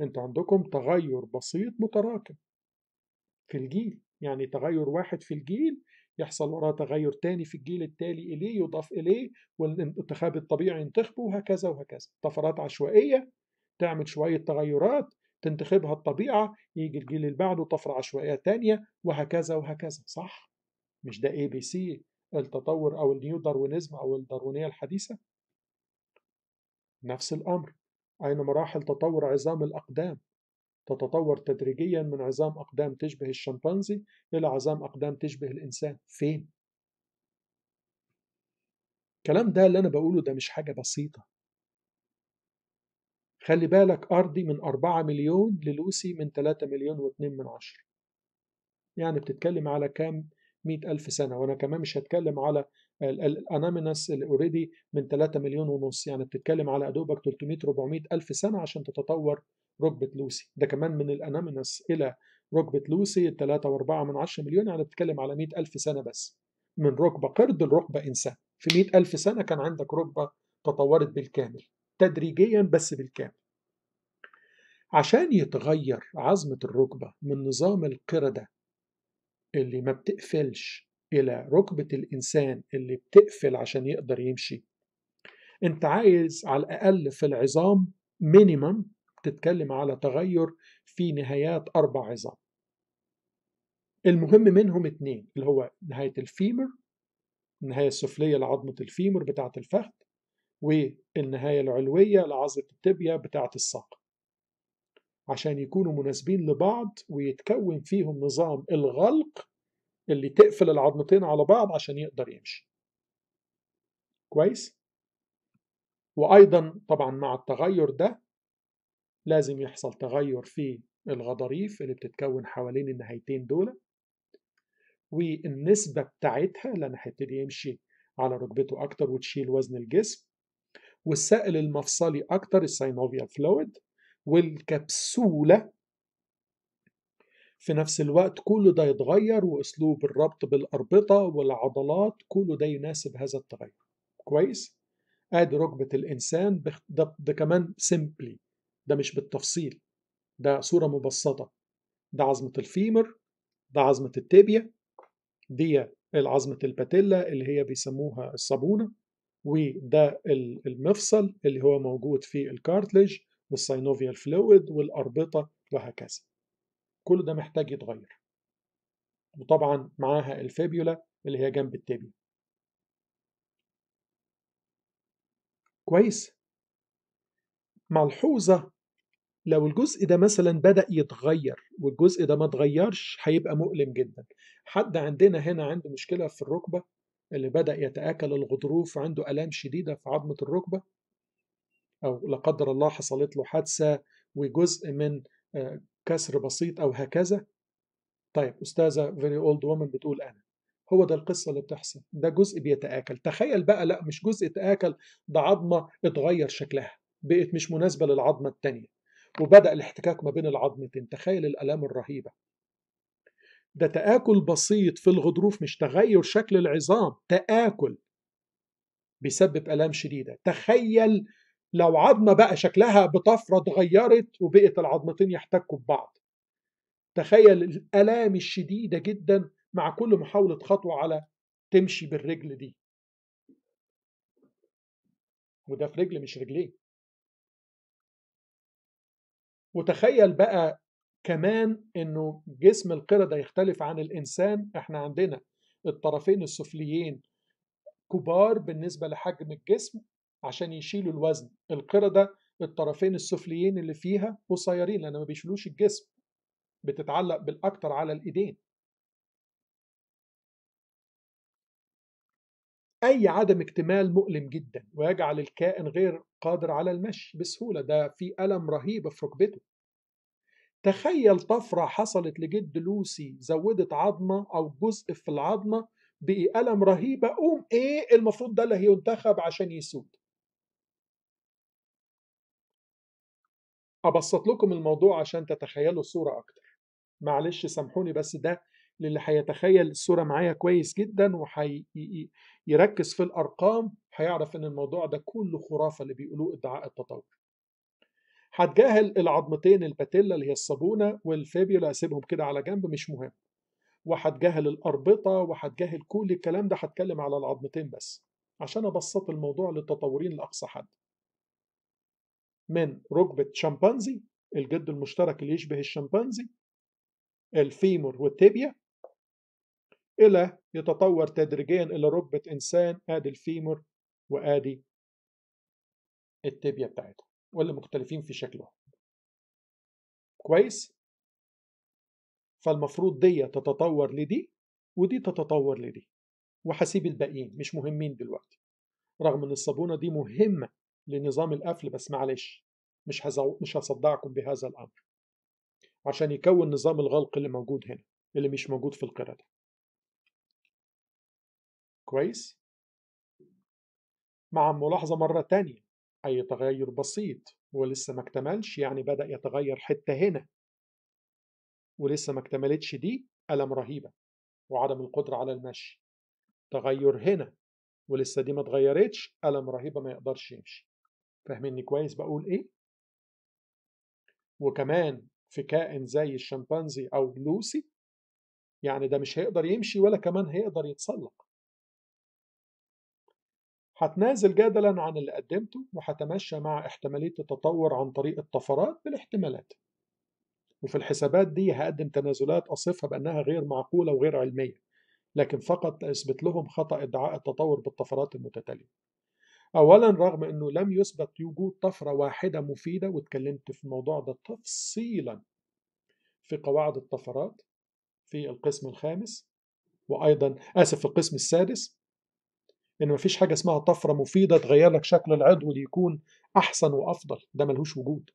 انت عندكم تغير بسيط متراكم في الجيل يعني تغير واحد في الجيل يحصل وراه تغير تاني في الجيل التالي إليه يضاف إليه والانتخاب الطبيعي ينتخبه وهكذا وهكذا طفرات عشوائية تعمل شوية تغيرات تنتخبها الطبيعة يجي الجيل اللي بعده طفرة عشوائية تانية وهكذا وهكذا صح؟ مش ده اي بي سي التطور أو النيو داروينزم أو الداروينية الحديثة؟ نفس الأمر أين مراحل تطور عظام الأقدام تتطور تدريجيا من عظام أقدام تشبه الشمبانزي إلى عظام أقدام تشبه الإنسان فين؟ الكلام ده اللي أنا بقوله ده مش حاجة بسيطة خلي بالك أرضي من 4 مليون للوسي من 3 مليون واتنين من عشرة يعني بتتكلم على كام مئة ألف سنة وأنا كمان مش هتكلم على الأنامينس اللي اوريدي من 3 مليون ونص يعني بتتكلم على أدوبك 300 400 ألف سنة عشان تتطور ركبه لوسي ده كمان من الأنامينس الى ركبه لوسي 3.4 مليون يعني بتتكلم على 100 الف سنه بس من ركبه قرد لركبه انسان في 100 الف سنه كان عندك ركبه تطورت بالكامل تدريجيا بس بالكامل عشان يتغير عظمة الركبة من نظام القردة اللي ما بتقفلش إلى ركبة الإنسان اللي بتقفل عشان يقدر يمشي أنت عايز على الأقل في العظام مينيمم بتتكلم على تغير في نهايات أربع عظام المهم منهم اتنين اللي هو نهاية الفيمر النهاية السفلية لعظمة الفيمر بتاعة الفخذ والنهاية العلوية لعظمة التبية بتاعة الساق عشان يكونوا مناسبين لبعض ويتكون فيهم نظام الغلق اللي تقفل العظمتين على بعض عشان يقدر يمشي كويس وأيضا طبعا مع التغير ده لازم يحصل تغير في الغضاريف اللي بتتكون حوالين النهايتين دول والنسبة بتاعتها لأن هيبتدي يمشي على ركبته أكتر وتشيل وزن الجسم والسائل المفصلي أكتر السينوفيال فلويد والكبسولة في نفس الوقت كل ده يتغير وأسلوب الربط بالأربطة والعضلات كله ده يناسب هذا التغير كويس؟ ادي ركبة الإنسان ده, ده كمان سيمبلي ده مش بالتفصيل ده صورة مبسطة ده عظمة الفيمر ده عظمة التيبيا دي العظمة الباتيلا اللي هي بيسموها الصابونة وده المفصل اللي هو موجود في الكارتليج والساينوفيال فلويد والأربطة وهكذا كل ده محتاج يتغير وطبعا معاها الفابيولا اللي هي جنب التيبيا كويس ملحوظة لو الجزء ده مثلا بدأ يتغير والجزء ده ما اتغيرش هيبقى مؤلم جدا حد عندنا هنا عنده مشكلة في الركبة اللي بدأ يتآكل الغضروف عنده آلام شديدة في عظمة الركبة أو لا قدر الله حصلت له حادثة وجزء من آه، كسر بسيط أو هكذا طيب أستاذة فيري أولد وومن بتقول أنا هو ده القصة اللي بتحصل ده جزء بيتآكل تخيل بقى لا مش جزء تآكل ده عظمة اتغير شكلها بقت مش مناسبة للعظمة التانية وبدأ الاحتكاك ما بين العظمتين تخيل الآلام الرهيبة ده تآكل بسيط في الغضروف مش تغير شكل العظام تآكل بيسبب آلام شديدة تخيل لو عظمة بقى شكلها بطفرة اتغيرت وبقت العظمتين يحتكوا ببعض تخيل الآلام الشديدة جدا مع كل محاولة خطوة على تمشي بالرجل دي وده في رجل مش رجلين وتخيل بقى كمان انه جسم القردة يختلف عن الانسان احنا عندنا الطرفين السفليين كبار بالنسبة لحجم الجسم عشان يشيلوا الوزن القردة الطرفين السفليين اللي فيها قصيرين لان ما بيشيلوش الجسم بتتعلق بالاكتر على الايدين أي عدم اكتمال مؤلم جدا ويجعل الكائن غير قادر على المشي بسهولة ده في ألم رهيب في ركبته تخيل طفرة حصلت لجد لوسي زودت عظمة أو جزء في العظمة بألم رهيبة قوم إيه المفروض ده اللي هينتخب عشان يسود أبسط لكم الموضوع عشان تتخيلوا الصورة أكتر معلش سامحوني بس ده للي هيتخيل الصوره معايا كويس جدا وهيركز في الارقام هيعرف ان الموضوع ده كله خرافه اللي بيقولوه ادعاء التطور هتجاهل العظمتين الباتيلا اللي هي الصابونه والفابيولا اسيبهم كده على جنب مش مهم وهتجاهل الاربطه وهتجاهل كل الكلام ده هتكلم على العظمتين بس عشان ابسط الموضوع للتطورين لاقصى حد من ركبه شمبانزي الجد المشترك اللي يشبه الشمبانزي الفيمور والتيبيا إلى يتطور تدريجيا إلى ركبة إنسان آدي الفيمور وآدي التبية بتاعتهم واللي مختلفين في شكلهم كويس فالمفروض دي تتطور لدي ودي تتطور لدي وهسيب الباقيين مش مهمين دلوقتي رغم ان الصابونه دي مهمه لنظام القفل بس معلش مش هزو... مش هصدعكم بهذا الامر عشان يكون نظام الغلق اللي موجود هنا اللي مش موجود في القرده كويس مع ملاحظة مرة تانية أي تغير بسيط ولسه ما اكتملش يعني بدأ يتغير حتة هنا ولسه ما اكتملتش دي ألم رهيبة وعدم القدرة على المشي تغير هنا ولسه دي ما اتغيرتش ألم رهيبة ما يقدرش يمشي فاهمني كويس بقول إيه؟ وكمان في كائن زي الشمبانزي أو لوسي يعني ده مش هيقدر يمشي ولا كمان هيقدر يتسلق هتنازل جدلا عن اللي قدمته وهتمشى مع احتمالية التطور عن طريق الطفرات بالاحتمالات وفي الحسابات دي هقدم تنازلات أصفها بأنها غير معقولة وغير علمية لكن فقط أثبت لهم خطأ ادعاء التطور بالطفرات المتتالية أولا رغم أنه لم يثبت وجود طفرة واحدة مفيدة واتكلمت في الموضوع ده تفصيلا في قواعد الطفرات في القسم الخامس وأيضا آسف في القسم السادس ان مفيش حاجه اسمها طفره مفيده تغير لك شكل العضو ليكون احسن وافضل ده ملهوش وجود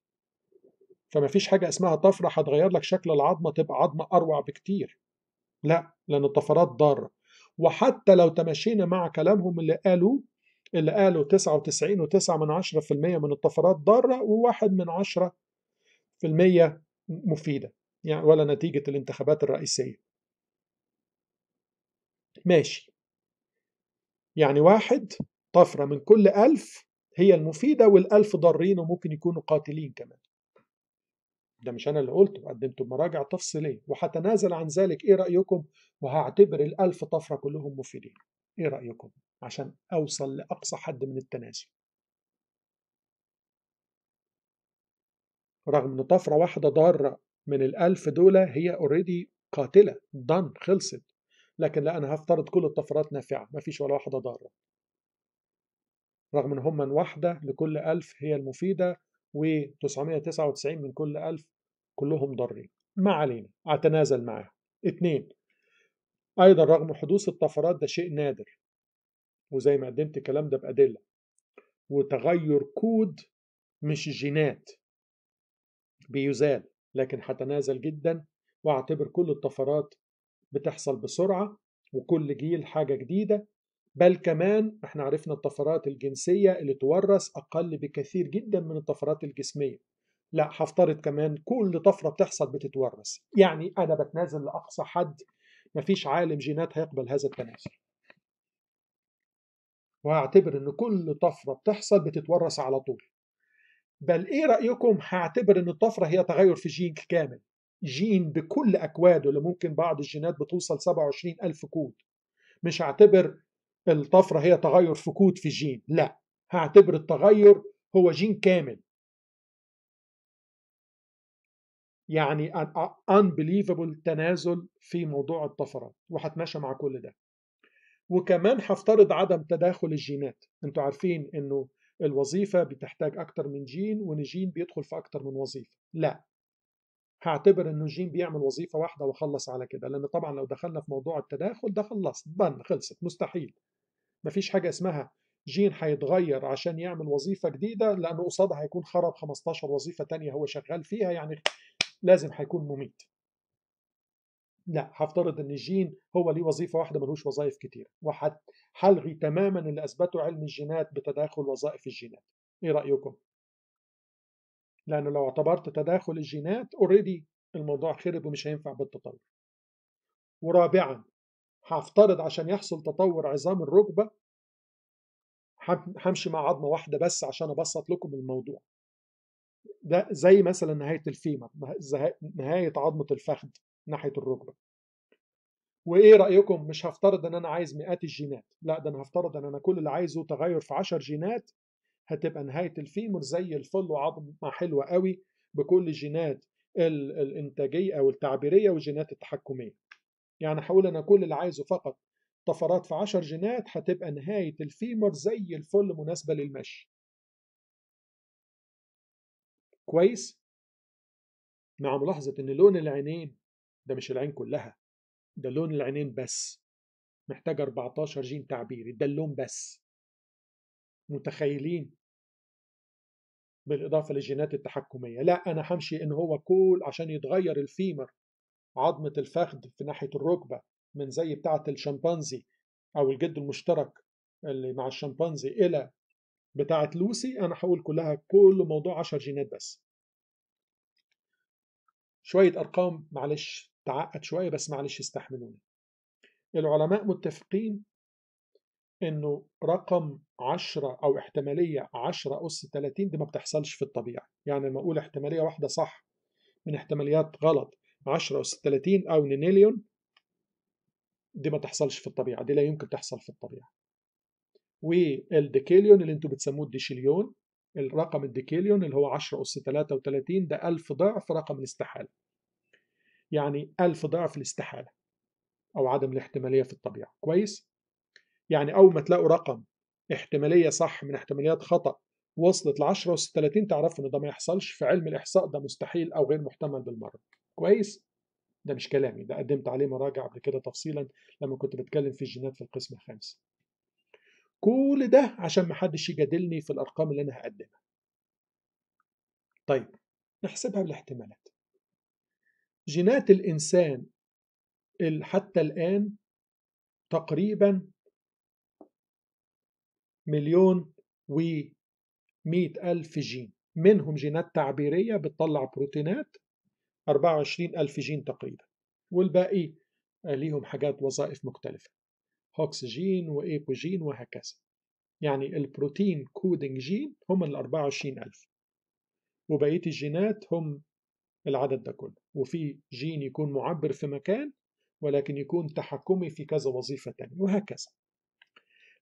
فمفيش حاجه اسمها طفره هتغير لك شكل العظمه تبقى عظمه اروع بكتير لا لان الطفرات ضاره وحتى لو تمشينا مع كلامهم اللي قالوا اللي قالوا 99 و9 من 10% من الطفرات ضاره و1 من 10% مفيده يعني ولا نتيجه الانتخابات الرئيسيه ماشي يعني واحد طفرة من كل ألف هي المفيدة والألف ضارين وممكن يكونوا قاتلين كمان ده مش أنا اللي قلته قدمته مراجع تفصيلية وحتنازل عن ذلك إيه رأيكم وهعتبر الألف طفرة كلهم مفيدين إيه رأيكم عشان أوصل لأقصى حد من التنازل رغم ان طفرة واحدة ضارة من الألف دول هي اوريدي قاتلة دان خلصت لكن لا أنا هفترض كل الطفرات نافعة ما فيش ولا واحدة ضارة رغم ان هم واحدة لكل ألف هي المفيدة و999 من كل ألف كلهم ضارين ما علينا أتنازل معاها اتنين أيضا رغم حدوث الطفرات ده شيء نادر وزي ما قدمت الكلام ده بأدلة وتغير كود مش جينات بيزال لكن هتنازل جدا واعتبر كل الطفرات بتحصل بسرعة وكل جيل حاجة جديدة بل كمان احنا عرفنا الطفرات الجنسية اللي تورث أقل بكثير جدا من الطفرات الجسمية لا هفترض كمان كل طفرة بتحصل بتتورث يعني أنا بتنازل لأقصى حد مفيش عالم جينات هيقبل هذا التنازل وهعتبر ان كل طفرة بتحصل بتتورث على طول بل ايه رأيكم هعتبر ان الطفرة هي تغير في جين كامل جين بكل أكواده اللي ممكن بعض الجينات بتوصل 27 ألف كود مش هعتبر الطفرة هي تغير في كود في جين لا هعتبر التغير هو جين كامل يعني unbelievable تنازل في موضوع الطفرات وهتماشى مع كل ده وكمان هفترض عدم تداخل الجينات انتوا عارفين انه الوظيفة بتحتاج أكتر من جين وإن جين بيدخل في أكتر من وظيفة لا هعتبر انه الجين بيعمل وظيفه واحده وخلص على كده لان طبعا لو دخلنا في موضوع التداخل ده خلصت بن خلصت مستحيل مفيش حاجه اسمها جين هيتغير عشان يعمل وظيفه جديده لانه قصادها هيكون خرب 15 وظيفه تانية هو شغال فيها يعني لازم هيكون مميت لا هفترض ان الجين هو ليه وظيفه واحده ملوش وظائف كتير وهلغي تماما اللي اثبته علم الجينات بتداخل وظائف الجينات ايه رايكم لأنه لو اعتبرت تداخل الجينات اوريدي الموضوع خرب ومش هينفع بالتطور ورابعا هفترض عشان يحصل تطور عظام الركبة همشي مع عظمة واحدة بس عشان أبسط لكم الموضوع ده زي مثلا نهاية الفيمر نهاية عظمة الفخذ ناحية الركبة وايه رايكم مش هفترض ان انا عايز مئات الجينات لا ده انا هفترض ان انا كل اللي عايزه تغير في 10 جينات هتبقى نهايه الفيمور زي الفل وعظمه حلوه قوي بكل جينات الانتاجيه او التعبيريه والجينات التحكميه يعني هقول انا كل اللي عايزه فقط طفرات في 10 جينات هتبقى نهايه الفيمور زي الفل مناسبه للمشي كويس مع ملاحظه ان لون العينين ده مش العين كلها ده لون العينين بس محتاج 14 جين تعبيري ده اللون بس متخيلين بالإضافة للجينات التحكمية لا أنا همشي إن هو كول عشان يتغير الفيمر عظمة الفخذ في ناحية الركبة من زي بتاعة الشمبانزي أو الجد المشترك اللي مع الشمبانزي إلى بتاعة لوسي أنا هقول كلها كل موضوع 10 جينات بس شوية أرقام معلش تعقد شوية بس معلش استحملوني العلماء متفقين انه رقم 10 او احتماليه 10 اس 30 دي ما بتحصلش في الطبيعه يعني لما اقول احتماليه واحده صح من احتماليات غلط 10 اس 30 او نينيليون دي ما تحصلش في الطبيعه دي لا يمكن تحصل في الطبيعه والديكيليون اللي انتم بتسموه الديشيليون الرقم الديكيليون اللي هو 10 اس 33 ده 1000 ضعف رقم الاستحاله يعني 1000 ضعف الاستحاله او عدم الاحتماليه في الطبيعه كويس يعني أول ما تلاقوا رقم احتمالية صح من احتماليات خطأ وصلت ل 10 أس 30 تعرفوا إن ده ما يحصلش في علم الإحصاء ده مستحيل أو غير محتمل بالمرة كويس؟ ده مش كلامي ده قدمت عليه مراجع قبل كده تفصيلا لما كنت بتكلم في الجينات في القسم الخامس كل ده عشان محدش يجادلني في الأرقام اللي أنا هقدمها طيب نحسبها بالاحتمالات جينات الإنسان حتى الآن تقريبا مليون و ألف جين منهم جينات تعبيرية بتطلع بروتينات 24 ألف جين تقريبا والباقي ليهم حاجات وظائف مختلفة هوكسجين وإيبوجين وهكذا يعني البروتين كودنج جين هم ال 24 ألف وبقية الجينات هم العدد ده كله وفي جين يكون معبر في مكان ولكن يكون تحكمي في كذا وظيفة تانية وهكذا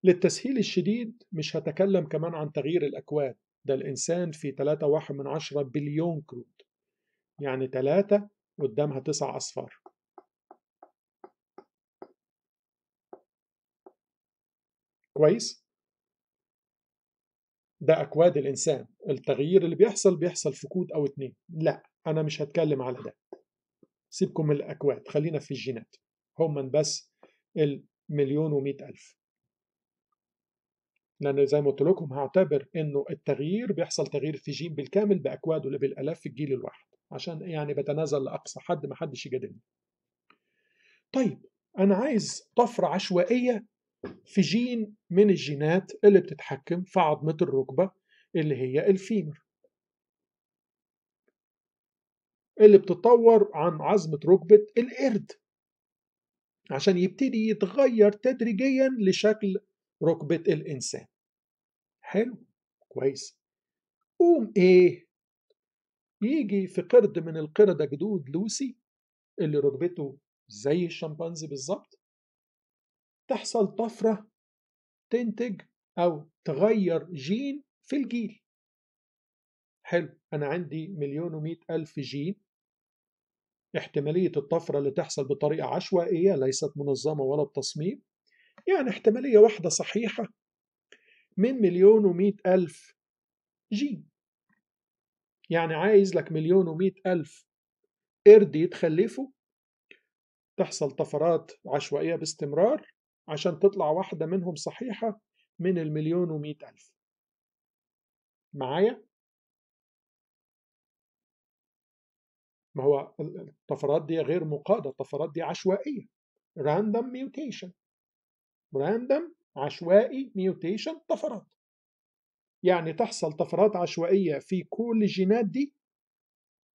للتسهيل الشديد مش هتكلم كمان عن تغيير الأكواد ده الإنسان في 3.1 من عشرة بليون كروت يعني 3 قدامها 9 أصفار كويس؟ ده أكواد الإنسان التغيير اللي بيحصل بيحصل في كود أو اتنين لا أنا مش هتكلم على ده سيبكم من الأكواد خلينا في الجينات هم بس المليون ومئة ألف لان زي ما قلت لكم هعتبر انه التغيير بيحصل تغيير في جين بالكامل باكواد ولا بالالاف في الجيل الواحد عشان يعني بتنازل لاقصى حد ما حدش يجادلني طيب انا عايز طفره عشوائيه في جين من الجينات اللي بتتحكم في عظمه الركبه اللي هي الفيمر اللي بتتطور عن عظمه ركبه القرد عشان يبتدي يتغير تدريجيا لشكل ركبة الإنسان حلو كويس قوم ايه يجي في قرد من القردة جدود لوسي اللي ركبته زي الشمبانزي بالظبط تحصل طفرة تنتج أو تغير جين في الجيل حلو أنا عندي مليون ومئة ألف جين احتمالية الطفرة اللي تحصل بطريقة عشوائية ليست منظمة ولا بتصميم يعني احتمالية واحدة صحيحة من مليون ومئة ألف جي يعني عايز لك مليون ومئة ألف قرد يتخلفوا تحصل طفرات عشوائية باستمرار عشان تطلع واحدة منهم صحيحة من المليون ومئة ألف معايا؟ ما هو الطفرات دي غير مقادة الطفرات دي عشوائية random mutation random عشوائي ميوتيشن طفرات يعني تحصل طفرات عشوائية في كل الجينات دي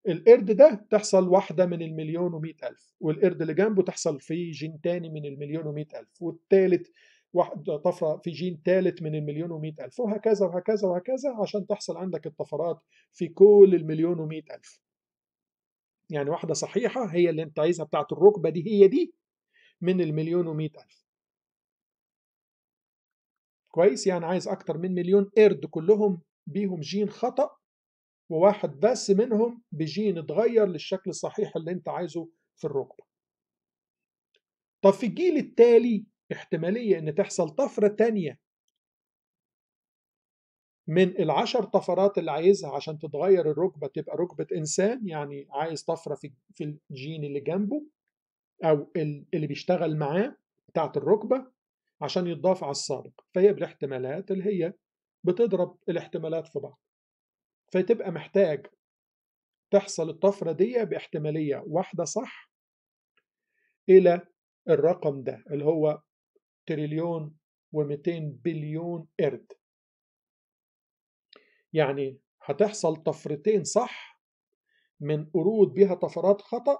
القرد ده تحصل واحدة من المليون ومئة ألف والقرد اللي جنبه تحصل في جين تاني من المليون ومئة ألف والتالت واحد طفرة في جين تالت من المليون ومئة ألف وهكذا وهكذا وهكذا عشان تحصل عندك الطفرات في كل المليون ومئة ألف يعني واحدة صحيحة هي اللي انت عايزها بتاعت الركبة دي هي دي من المليون ومئة ألف كويس يعني عايز اكتر من مليون قرد كلهم بيهم جين خطأ وواحد بس منهم بجين اتغير للشكل الصحيح اللي انت عايزه في الركبة طب في الجيل التالي احتمالية ان تحصل طفرة تانية من العشر طفرات اللي عايزها عشان تتغير الركبة تبقى ركبة إنسان يعني عايز طفرة في في الجين اللي جنبه أو اللي بيشتغل معاه بتاعت الركبة عشان يتضاف على السابق فهي بالاحتمالات اللي هي بتضرب الاحتمالات في بعض فتبقى محتاج تحصل الطفرة دي باحتمالية واحدة صح إلى الرقم ده اللي هو تريليون و200 بليون قرد يعني هتحصل طفرتين صح من قرود بيها طفرات خطأ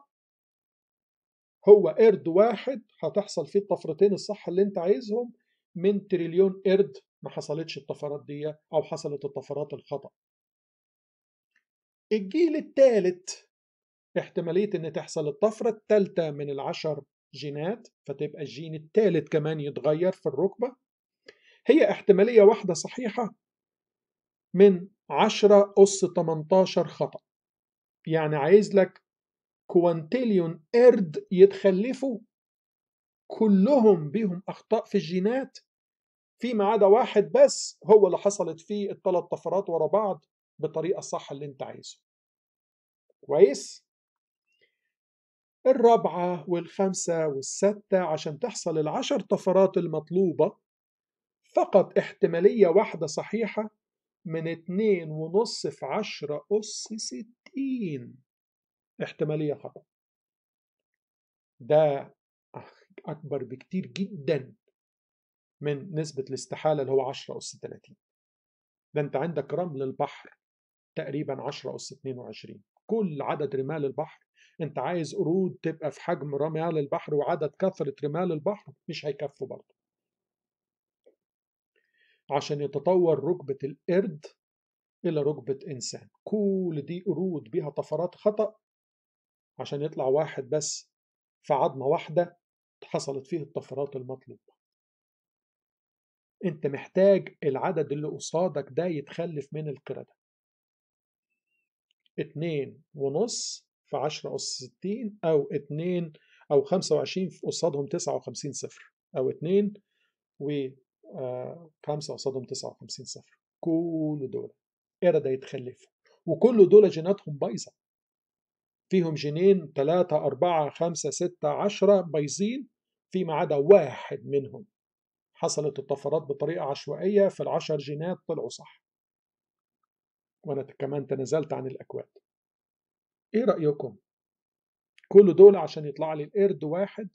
هو قرد واحد هتحصل فيه الطفرتين الصح اللي انت عايزهم من تريليون قرد ما حصلتش الطفرات دي او حصلت الطفرات الخطأ الجيل الثالث احتمالية ان تحصل الطفرة الثالثة من العشر جينات فتبقى الجين الثالث كمان يتغير في الركبة هي احتمالية واحدة صحيحة من 10 أس 18 خطأ يعني عايز لك كوانتيليون إرد يتخلفوا كلهم بيهم اخطاء في الجينات فيما عدا واحد بس هو اللي حصلت فيه الثلاث طفرات ورا بعض بطريقة صح اللي انت عايزه كويس الرابعة والخامسة والستة عشان تحصل العشر طفرات المطلوبة فقط احتمالية واحدة صحيحة من اتنين ونص في عشرة أس ستين احتمالية خطأ ده أكبر بكتير جدا من نسبة الاستحالة اللي هو 10 أس 30 ده أنت عندك رمل البحر تقريبا 10 أس 22 كل عدد رمال البحر أنت عايز قرود تبقى في حجم رمال البحر وعدد كثرة رمال البحر مش هيكفوا برضه عشان يتطور ركبة القرد إلى ركبة إنسان كل دي قرود بيها طفرات خطأ عشان يطلع واحد بس في عظمة واحدة حصلت فيه الطفرات المطلوبة انت محتاج العدد اللي قصادك ده يتخلف من القردة اتنين ونص في عشرة أس ستين أو اتنين أو خمسة وعشرين في قصادهم تسعة وخمسين صفر أو اتنين و آه، خمسة قصادهم تسعة وخمسين صفر كل دول قردة إيه يتخلفوا وكل دول جيناتهم بايظة فيهم جنين ثلاثة أربعة خمسة ستة عشرة بيضين فيما عدا واحد منهم حصلت الطفرات بطريقة عشوائية في العشر جينات طلعوا صح وأنا كمان تنازلت عن الأكواد إيه رأيكم؟ كل دول عشان يطلع لي القرد واحد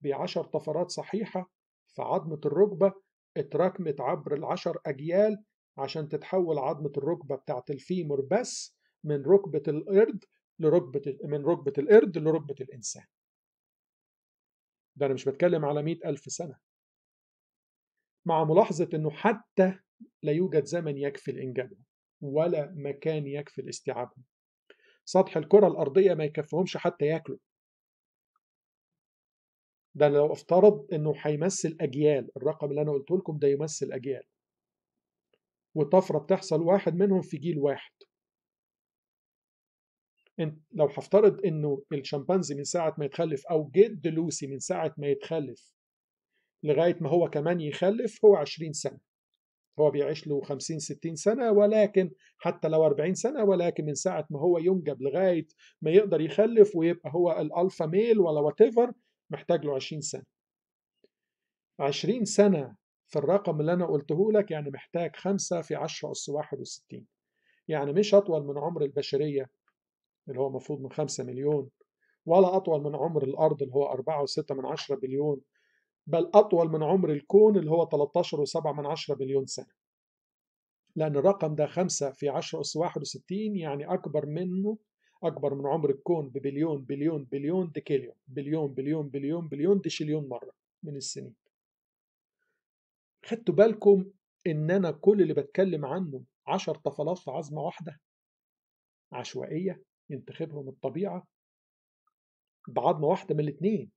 بعشر طفرات صحيحة في عظمة الركبة اتراكمت عبر العشر أجيال عشان تتحول عظمة الركبة بتاعت الفيمور بس من ركبة القرد لركبة من ركبة القرد لركبة الإنسان ده أنا مش بتكلم على مئة ألف سنة مع ملاحظة أنه حتى لا يوجد زمن يكفي الإنجاب ولا مكان يكفي الاستيعاب سطح الكرة الأرضية ما يكفيهمش حتى ياكلوا ده لو افترض انه هيمثل اجيال الرقم اللي انا قلته لكم ده يمثل اجيال والطفره بتحصل واحد منهم في جيل واحد لو هفترض انه الشمبانزي من ساعه ما يتخلف او جد لوسي من ساعه ما يتخلف لغايه ما هو كمان يخلف هو 20 سنه هو بيعيش له 50 60 سنه ولكن حتى لو 40 سنه ولكن من ساعه ما هو ينجب لغايه ما يقدر يخلف ويبقى هو الالفا ميل ولا وات محتاج له 20 سنه 20 سنه في الرقم اللي انا قلته لك يعني محتاج 5 في 10 اس 61 يعني مش اطول من عمر البشريه اللي هو المفروض من 5 مليون ولا أطول من عمر الأرض اللي هو 4.6 من 10 بليون بل أطول من عمر الكون اللي هو 13.7 من 10 بليون سنة لأن الرقم ده 5 في 10 أس 61 يعني أكبر منه أكبر من عمر الكون ببليون بليون بليون ديكيليون بليون بليون بليون بليون ديشليون مرة من السنين خدتوا بالكم إن أنا كل اللي بتكلم عنه 10 طفلات في عظمة واحدة عشوائية ينتخبهم الطبيعة بعظمة واحدة من الاثنين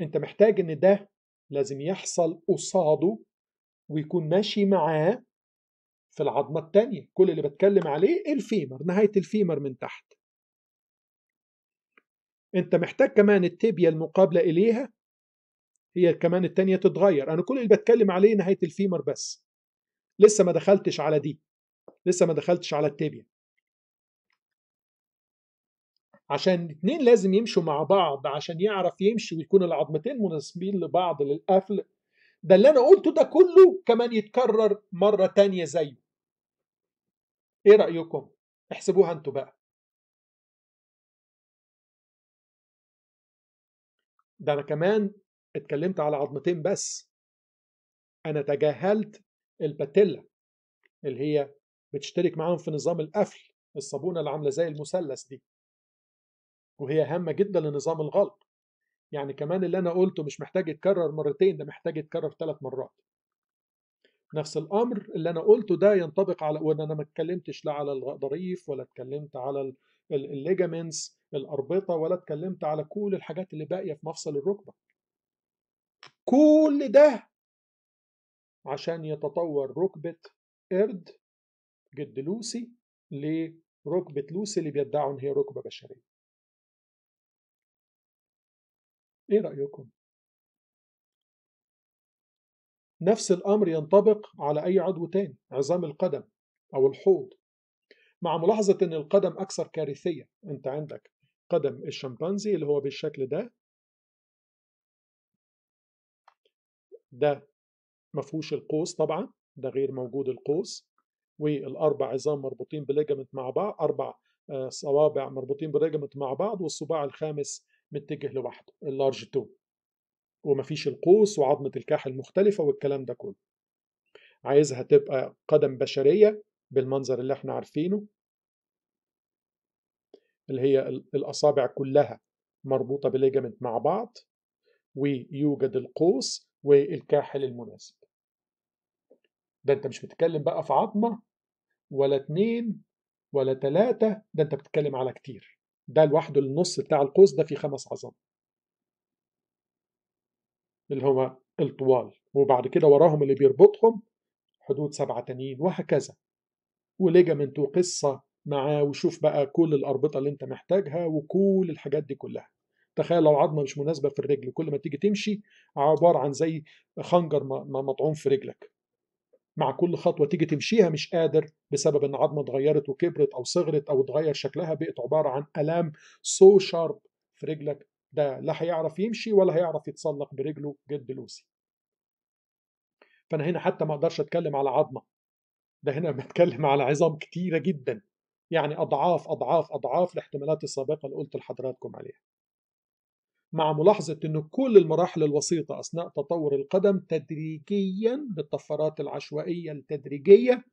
انت محتاج ان ده لازم يحصل قصاده ويكون ماشي معاه في العظمة التانية كل اللي بتكلم عليه الفيمر نهاية الفيمر من تحت انت محتاج كمان التيبيا المقابلة اليها هي كمان التانية تتغير انا كل اللي بتكلم عليه نهاية الفيمر بس لسه ما دخلتش على دي لسه ما دخلتش على التيبيا عشان الاثنين لازم يمشوا مع بعض عشان يعرف يمشي ويكون العظمتين مناسبين لبعض للقفل ده اللي انا قلته ده كله كمان يتكرر مره تانية زيه ايه رايكم احسبوها انتوا بقى ده انا كمان اتكلمت على عظمتين بس انا تجاهلت الباتيلا اللي هي بتشترك معاهم في نظام القفل الصابونه اللي عامله زي المثلث دي وهي هامة جدا لنظام الغلق يعني كمان اللي أنا قلته مش محتاج يتكرر مرتين ده محتاج يتكرر ثلاث مرات نفس الأمر اللي أنا قلته ده ينطبق على وأن أنا ما اتكلمتش لا على الضريف ولا اتكلمت على الليجامنتس الأربطة ولا اتكلمت على كل الحاجات اللي باقية في مفصل الركبة كل ده عشان يتطور ركبة قرد جد لوسي لركبة لوسي اللي بيدعوا إن هي ركبة بشرية إيه رأيكم؟ نفس الأمر ينطبق على أي عضو تاني عظام القدم أو الحوض مع ملاحظة أن القدم أكثر كارثية أنت عندك قدم الشمبانزي اللي هو بالشكل ده ده مفهوش القوس طبعا ده غير موجود القوس والأربع عظام مربوطين بليجامنت مع بعض أربع آه، صوابع مربوطين بليجامنت مع بعض والصباع الخامس متجه لوحده اللارج 2 ومفيش القوس وعظمة الكاحل مختلفة والكلام ده كله عايزها تبقى قدم بشرية بالمنظر اللي احنا عارفينه اللي هي الأصابع كلها مربوطة بليجمنت مع بعض ويوجد القوس والكاحل المناسب ده انت مش بتتكلم بقى في عظمة ولا اتنين ولا تلاتة ده انت بتتكلم على كتير ده لوحده النص بتاع القوس ده فيه خمس عظام اللي هما الطوال وبعد كده وراهم اللي بيربطهم حدود سبعة تانيين وهكذا وليجمنت وقصة معاه وشوف بقى كل الأربطة اللي أنت محتاجها وكل الحاجات دي كلها تخيل لو عظمة مش مناسبة في الرجل كل ما تيجي تمشي عبارة عن زي خنجر مطعوم في رجلك مع كل خطوه تيجي تمشيها مش قادر بسبب ان عظمه اتغيرت وكبرت او صغرت او اتغير شكلها بقت عباره عن الام سو شارب في رجلك ده لا هيعرف يمشي ولا هيعرف يتسلق برجله جد لوسي فانا هنا حتى ما اقدرش اتكلم على عظمه ده هنا بتكلم على عظام كتيره جدا يعني اضعاف اضعاف اضعاف الاحتمالات السابقه اللي قلت لحضراتكم عليها مع ملاحظة أن كل المراحل الوسيطة أثناء تطور القدم تدريجيا بالطفرات العشوائية التدريجية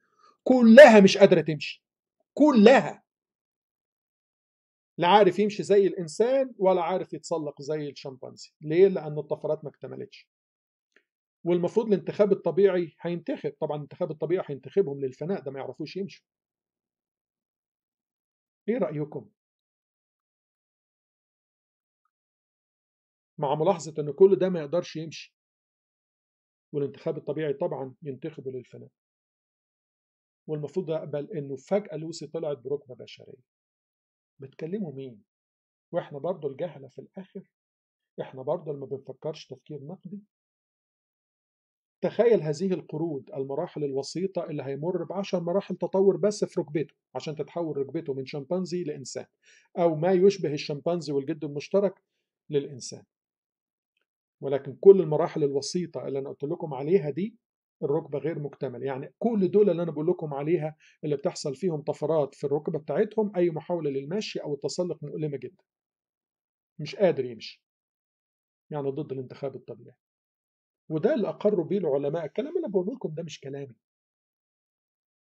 كلها مش قادرة تمشي كلها لا عارف يمشي زي الإنسان ولا عارف يتسلق زي الشمبانزي ليه؟ لأن الطفرات ما اكتملتش والمفروض الانتخاب الطبيعي هينتخب طبعا الانتخاب الطبيعي هينتخبهم للفناء ده ما يعرفوش يمشوا ايه رأيكم؟ مع ملاحظة أن كل ده ما يقدرش يمشي والانتخاب الطبيعي طبعا ينتخبه للفناء والمفروض أقبل أنه فجأة لوسي طلعت بركبة بشرية بتكلموا مين؟ وإحنا برضه الجهلة في الآخر إحنا برضه اللي ما بنفكرش تفكير نقدي تخيل هذه القرود المراحل الوسيطة اللي هيمر بعشر مراحل تطور بس في ركبته عشان تتحول ركبته من شمبانزي لإنسان أو ما يشبه الشمبانزي والجد المشترك للإنسان ولكن كل المراحل الوسيطه اللي انا قلت لكم عليها دي الركبه غير مكتمل يعني كل دول اللي انا بقول لكم عليها اللي بتحصل فيهم طفرات في الركبه بتاعتهم اي محاوله للمشي او التسلق مؤلمه جدا مش قادر يمشي يعني ضد الانتخاب الطبيعي وده اللي اقروا بيه العلماء الكلام اللي بقوله لكم ده مش كلامي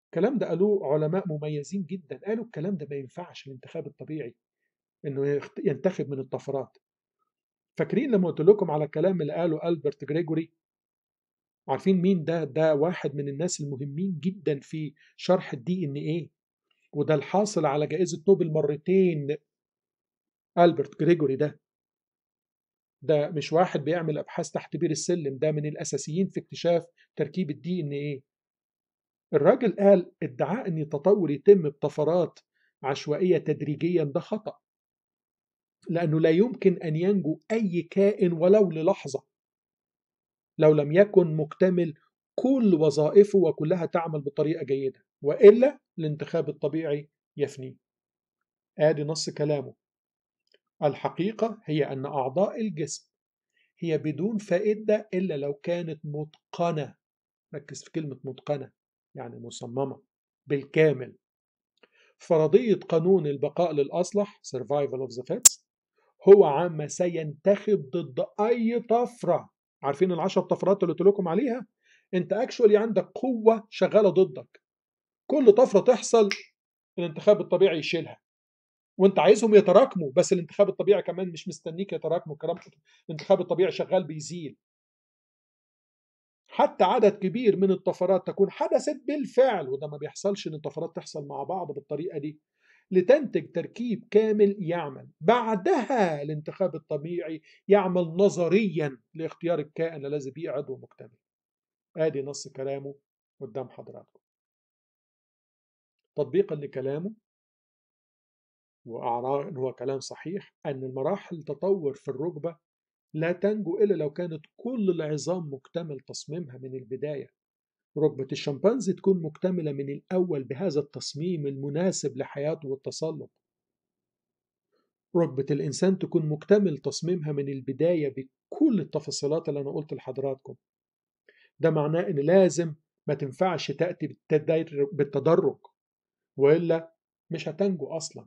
الكلام ده قالوه علماء مميزين جدا قالوا الكلام ده ما ينفعش الانتخاب الطبيعي انه ينتخب من الطفرات فاكرين لما قلت لكم على الكلام اللي قاله ألبرت جريجوري عارفين مين ده ده واحد من الناس المهمين جدا في شرح الدي ان ايه وده الحاصل على جائزة نوبل مرتين ألبرت جريجوري ده ده مش واحد بيعمل أبحاث تحت بير السلم ده من الأساسيين في اكتشاف تركيب الدي ان ايه الراجل قال ادعاء ان التطور يتم بطفرات عشوائية تدريجيا ده خطأ لأنه لا يمكن أن ينجو أي كائن ولو للحظة لو لم يكن مكتمل كل وظائفه وكلها تعمل بطريقة جيدة وإلا الانتخاب الطبيعي يفنيه آدي نص كلامه الحقيقة هي أن أعضاء الجسم هي بدون فائدة إلا لو كانت متقنة ركز في كلمة متقنة يعني مصممة بالكامل فرضية قانون البقاء للأصلح survival of the fits هو عما سينتخب ضد اي طفره عارفين العشر طفرات اللي قلت لكم عليها انت اكشولي عندك قوه شغاله ضدك كل طفره تحصل الانتخاب الطبيعي يشيلها وانت عايزهم يتراكموا بس الانتخاب الطبيعي كمان مش مستنيك يتراكموا كلام الانتخاب الطبيعي شغال بيزيل حتى عدد كبير من الطفرات تكون حدثت بالفعل وده ما بيحصلش ان الطفرات تحصل مع بعض بالطريقه دي لتنتج تركيب كامل يعمل بعدها الانتخاب الطبيعي يعمل نظريا لاختيار الكائن الذي به عضو مكتمل ادي نص كلامه قدام حضراتكم تطبيقا لكلامه وأعراه أن هو كلام صحيح أن المراحل التطور في الركبة لا تنجو إلا لو كانت كل العظام مكتمل تصميمها من البداية ركبة الشمبانزي تكون مكتملة من الأول بهذا التصميم المناسب لحياته والتسلق ركبة الإنسان تكون مكتمل تصميمها من البداية بكل التفاصيلات اللي أنا قلت لحضراتكم ده معناه إن لازم ما تنفعش تأتي بالتدرج وإلا مش هتنجو أصلا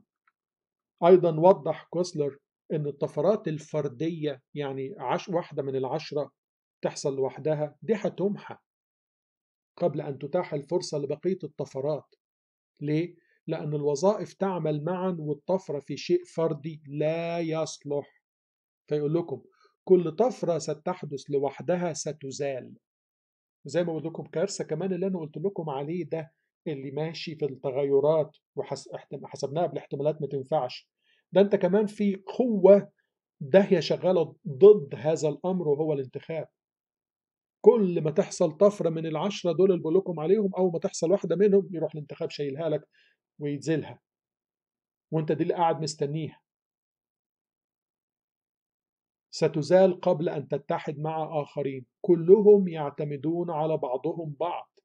أيضا وضح كوسلر إن الطفرات الفردية يعني عش واحدة من العشرة تحصل لوحدها دي هتمحى قبل أن تتاح الفرصة لبقية الطفرات ليه؟ لأن الوظائف تعمل معا والطفرة في شيء فردي لا يصلح فيقول لكم كل طفرة ستحدث لوحدها ستزال زي ما بقول لكم كارثة كمان اللي أنا قلت لكم عليه ده اللي ماشي في التغيرات وحسبناها بالاحتمالات ما تنفعش ده انت كمان في قوة داهية شغالة ضد هذا الأمر وهو الانتخاب كل ما تحصل طفره من العشره دول اللي بقول لكم عليهم اول ما تحصل واحده منهم يروح الانتخاب شايلها لك ويتزلها وانت دي اللي قاعد مستنيها ستزال قبل ان تتحد مع اخرين كلهم يعتمدون على بعضهم بعض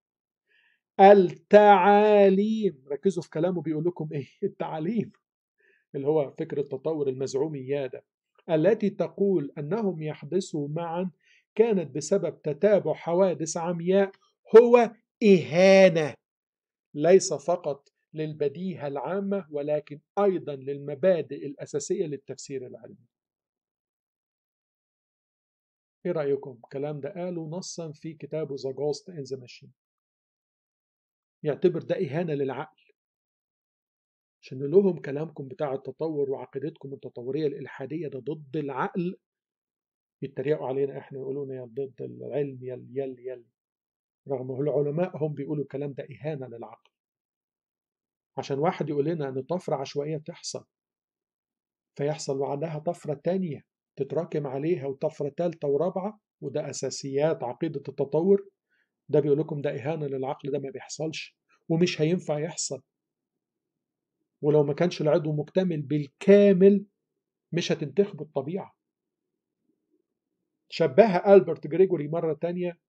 التعاليم ركزوا في كلامه بيقول لكم ايه التعاليم اللي هو فكر التطور المزعوم ده التي تقول انهم يحدثوا معا كانت بسبب تتابع حوادث عمياء هو إهانة ليس فقط للبديهة العامة ولكن أيضا للمبادئ الأساسية للتفسير العلمي إيه رأيكم؟ الكلام ده قاله نصا في كتابه The Ghost in the Machine يعتبر ده إهانة للعقل عشان لهم كلامكم بتاع التطور وعقيدتكم التطورية الإلحادية ده ضد العقل يتريقوا علينا احنا يقولوا لنا يا ضد العلم يا يل يل رغم العلماء هم بيقولوا الكلام ده اهانه للعقل عشان واحد يقول لنا ان طفره عشوائيه تحصل فيحصل بعدها طفره تانية تتراكم عليها وطفره تالتة ورابعه وده اساسيات عقيده التطور ده بيقول لكم ده اهانه للعقل ده ما بيحصلش ومش هينفع يحصل ولو ما كانش العضو مكتمل بالكامل مش هتنتخب الطبيعه شبهها ألبرت جريجوري مرة تانية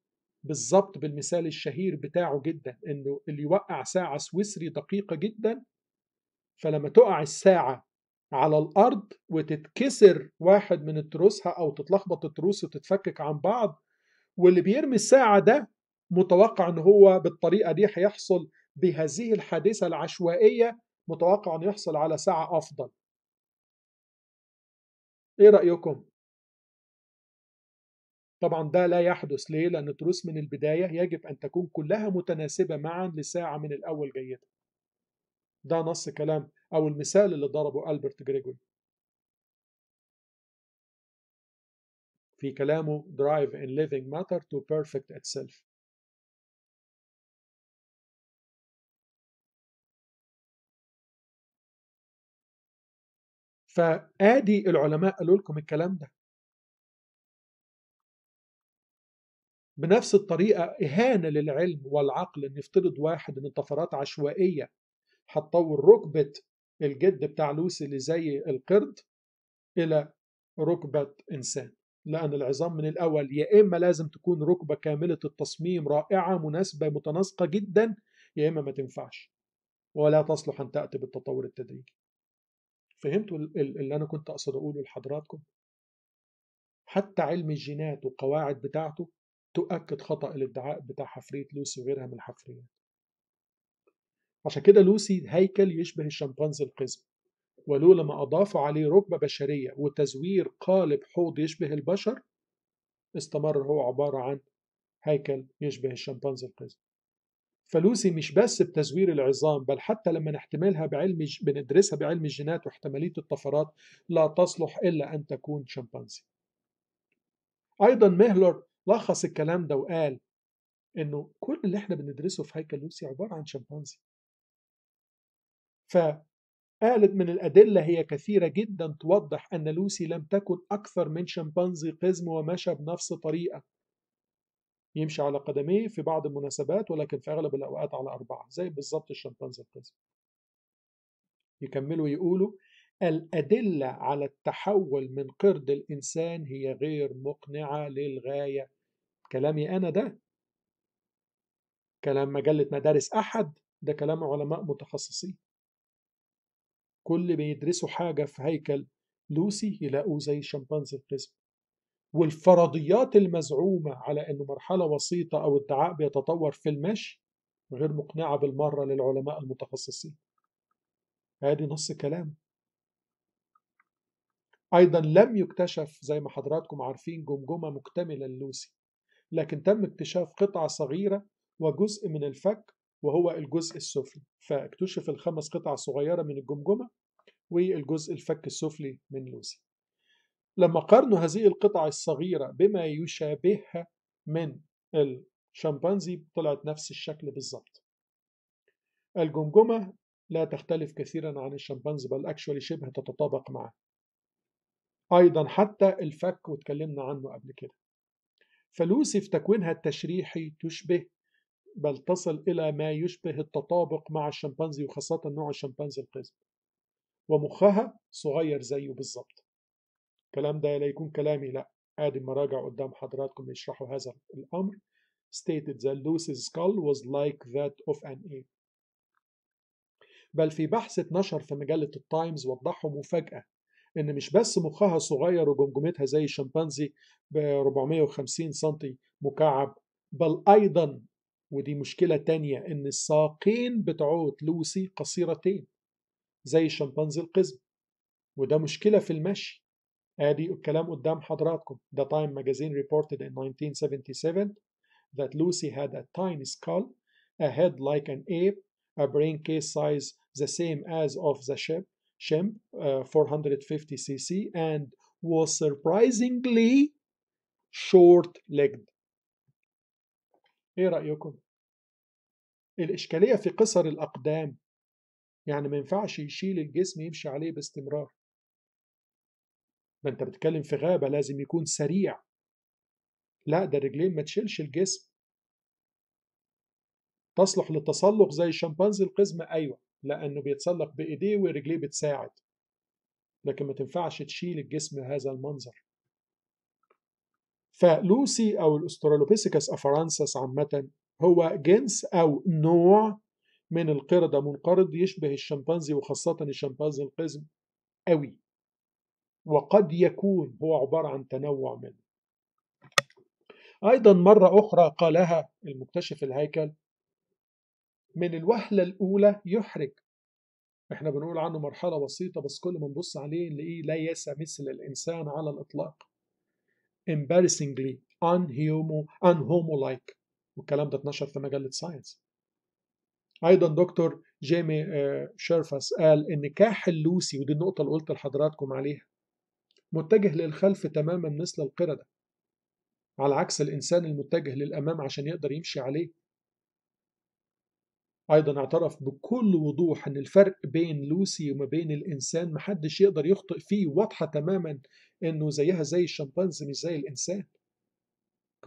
بالظبط بالمثال الشهير بتاعه جدا انه اللي يوقع ساعة سويسري دقيقة جدا فلما تقع الساعة على الأرض وتتكسر واحد من تروسها أو تتلخبط التروس وتتفكك عن بعض واللي بيرمي الساعة ده متوقع ان هو بالطريقة دي هيحصل بهذه الحادثة العشوائية متوقع ان يحصل على ساعة أفضل ايه رأيكم؟ طبعا ده لا يحدث ليه لأن تروس من البداية يجب أن تكون كلها متناسبة معا لساعة من الأول جيدة ده نص كلام أو المثال اللي ضربه ألبرت جريجوري في كلامه Drive in Living Matter to Perfect Itself فآدي العلماء قالوا لكم الكلام ده بنفس الطريقة إهانة للعلم والعقل إن يفترض واحد إن الطفرات عشوائية هتطور ركبة الجد بتاع لوسي اللي زي القرد إلى ركبة إنسان لأن العظام من الأول يا إما لازم تكون ركبة كاملة التصميم رائعة مناسبة متناسقة جدا يا إما ما تنفعش ولا تصلح أن تأتي بالتطور التدريجي فهمتوا اللي أنا كنت أقصد أقوله لحضراتكم حتى علم الجينات والقواعد بتاعته تؤكد خطأ الادعاء بتاع حفرية لوسي وغيرها من الحفريات عشان كده لوسي هيكل يشبه الشمبانزي القزم ولولا ما أضافوا عليه ركبة بشرية وتزوير قالب حوض يشبه البشر استمر هو عبارة عن هيكل يشبه الشمبانزي القزم فلوسي مش بس بتزوير العظام بل حتى لما نحتملها بعلم ج... بندرسها بعلم الجينات واحتمالية الطفرات لا تصلح إلا أن تكون شمبانزي أيضا مهلر لخص الكلام ده وقال انه كل اللي احنا بندرسه في هيكل لوسي عباره عن شمبانزي فقالت من الأدلة هي كثيرة جدا توضح أن لوسي لم تكن أكثر من شمبانزي قزم ومشى بنفس طريقة يمشي على قدميه في بعض المناسبات ولكن في أغلب الأوقات على أربعة زي بالظبط الشمبانزي القزم يكملوا يقولوا الأدلة على التحول من قرد الإنسان هي غير مقنعة للغاية كلامي أنا ده كلام مجلة مدارس أحد ده كلام علماء متخصصين كل بيدرسوا حاجة في هيكل لوسي يلاقوه زي شمبانزي القزم والفرضيات المزعومة على أنه مرحلة وسيطة أو ادعاء بيتطور في المشي غير مقنعة بالمرة للعلماء المتخصصين هذه نص كلام أيضا لم يكتشف زي ما حضراتكم عارفين جمجمة مكتملة للوسي لكن تم اكتشاف قطعة صغيرة وجزء من الفك وهو الجزء السفلي فاكتشف الخمس قطع صغيرة من الجمجمة والجزء الفك السفلي من لوسي لما قارنوا هذه القطع الصغيرة بما يشابهها من الشمبانزي طلعت نفس الشكل بالظبط الجمجمة لا تختلف كثيرا عن الشمبانزي بل اكشوالي شبه تتطابق معه أيضا حتى الفك واتكلمنا عنه قبل كده فلوسي في تكوينها التشريحي تشبه بل تصل إلى ما يشبه التطابق مع الشمبانزي وخاصة نوع الشمبانزي القزم ومخها صغير زيه بالظبط الكلام ده لا يكون كلامي لا ادي مراجع قدام حضراتكم يشرحوا هذا الأمر stated that Lucy's skull was like that of an ape بل في بحث اتنشر في مجلة التايمز وضحوا مفاجأة ان مش بس مخها صغير وجمجمتها زي الشمبانزي ب 450 سم مكعب بل ايضا ودي مشكلة تانية ان الساقين بتعود لوسي قصيرتين زي الشمبانزي القزم وده مشكلة في المشي ادي الكلام قدام حضراتكم The Time magazine reported in 1977 that Lucy had a tiny skull, a head like an ape, a brain case size the same as of the ship, Shim 450 cc and was surprisingly short legged ايه رأيكم الإشكالية في قصر الأقدام يعني ما ينفعش يشيل الجسم يمشي عليه باستمرار ما انت بتتكلم في غابة لازم يكون سريع لا ده الرجلين ما تشيلش الجسم تصلح للتسلق زي الشمبانزي القزمة أيوة لأنه بيتسلق بإيديه ورجليه بتساعد لكن ما تنفعش تشيل الجسم هذا المنظر فلوسي أو الاسترالوبيثيكس أفرانسس عامة هو جنس أو نوع من القردة منقرض يشبه الشمبانزي وخاصة الشمبانزي القزم قوي وقد يكون هو عبارة عن تنوع منه أيضا مرة أخرى قالها المكتشف الهيكل من الوهلة الأولى يحرج احنا بنقول عنه مرحلة بسيطة بس كل ما نبص عليه نلاقيه لا يسع مثل الإنسان على الإطلاق embarrassingly unhomo unhomo like والكلام ده اتنشر في مجلة ساينس ايضا دكتور جيمي آه، شيرفاس قال إن كاحل لوسي ودي النقطه اللي قلت لحضراتكم عليها متجه للخلف تماما مثل القرده على عكس الانسان المتجه للامام عشان يقدر يمشي عليه أيضا اعترف بكل وضوح أن الفرق بين لوسي وما بين الإنسان محدش يقدر يخطئ فيه واضحة تماما أنه زيها زي الشمبانزي مش زي الإنسان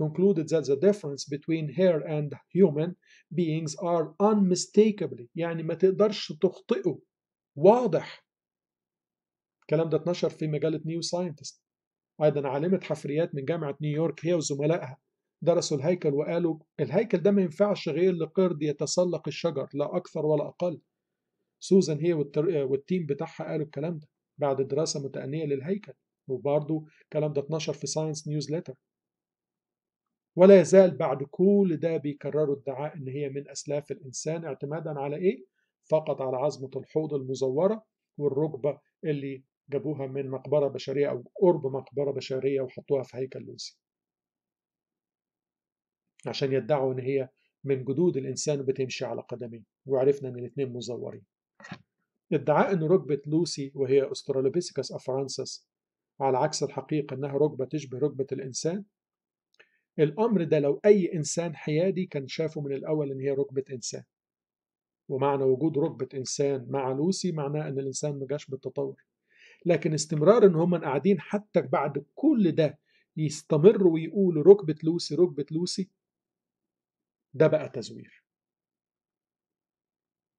concluded that the difference between her and human beings are unmistakably يعني ما تقدرش تخطئه واضح الكلام ده اتنشر في مجلة نيو ساينتست أيضا عالمة حفريات من جامعة نيويورك هي وزملائها درسوا الهيكل وقالوا الهيكل ده ما ينفعش غير لقرد يتسلق الشجر لا أكثر ولا أقل سوزان هي والتيم بتاعها قالوا الكلام ده بعد دراسة متأنية للهيكل وبرضه الكلام ده اتنشر في ساينس نيوزليتر ولا يزال بعد كل ده بيكرروا ادعاء ان هي من اسلاف الانسان اعتمادا على ايه؟ فقط على عظمه الحوض المزوره والركبه اللي جابوها من مقبره بشريه او قرب مقبره بشريه وحطوها في هيكل لوسي. عشان يدعوا ان هي من جدود الانسان وبتمشي على قدمين وعرفنا ان الاثنين مزورين ادعاء ان ركبه لوسي وهي استرالوبيسكس افرانسس على عكس الحقيقه انها ركبه تشبه ركبه الانسان الامر ده لو اي انسان حيادي كان شافه من الاول ان هي ركبه انسان ومعنى وجود ركبه انسان مع لوسي معناه ان الانسان ما جاش بالتطور لكن استمرار ان هم قاعدين حتى بعد كل ده يستمروا ويقولوا ركبه لوسي ركبه لوسي ده بقى تزوير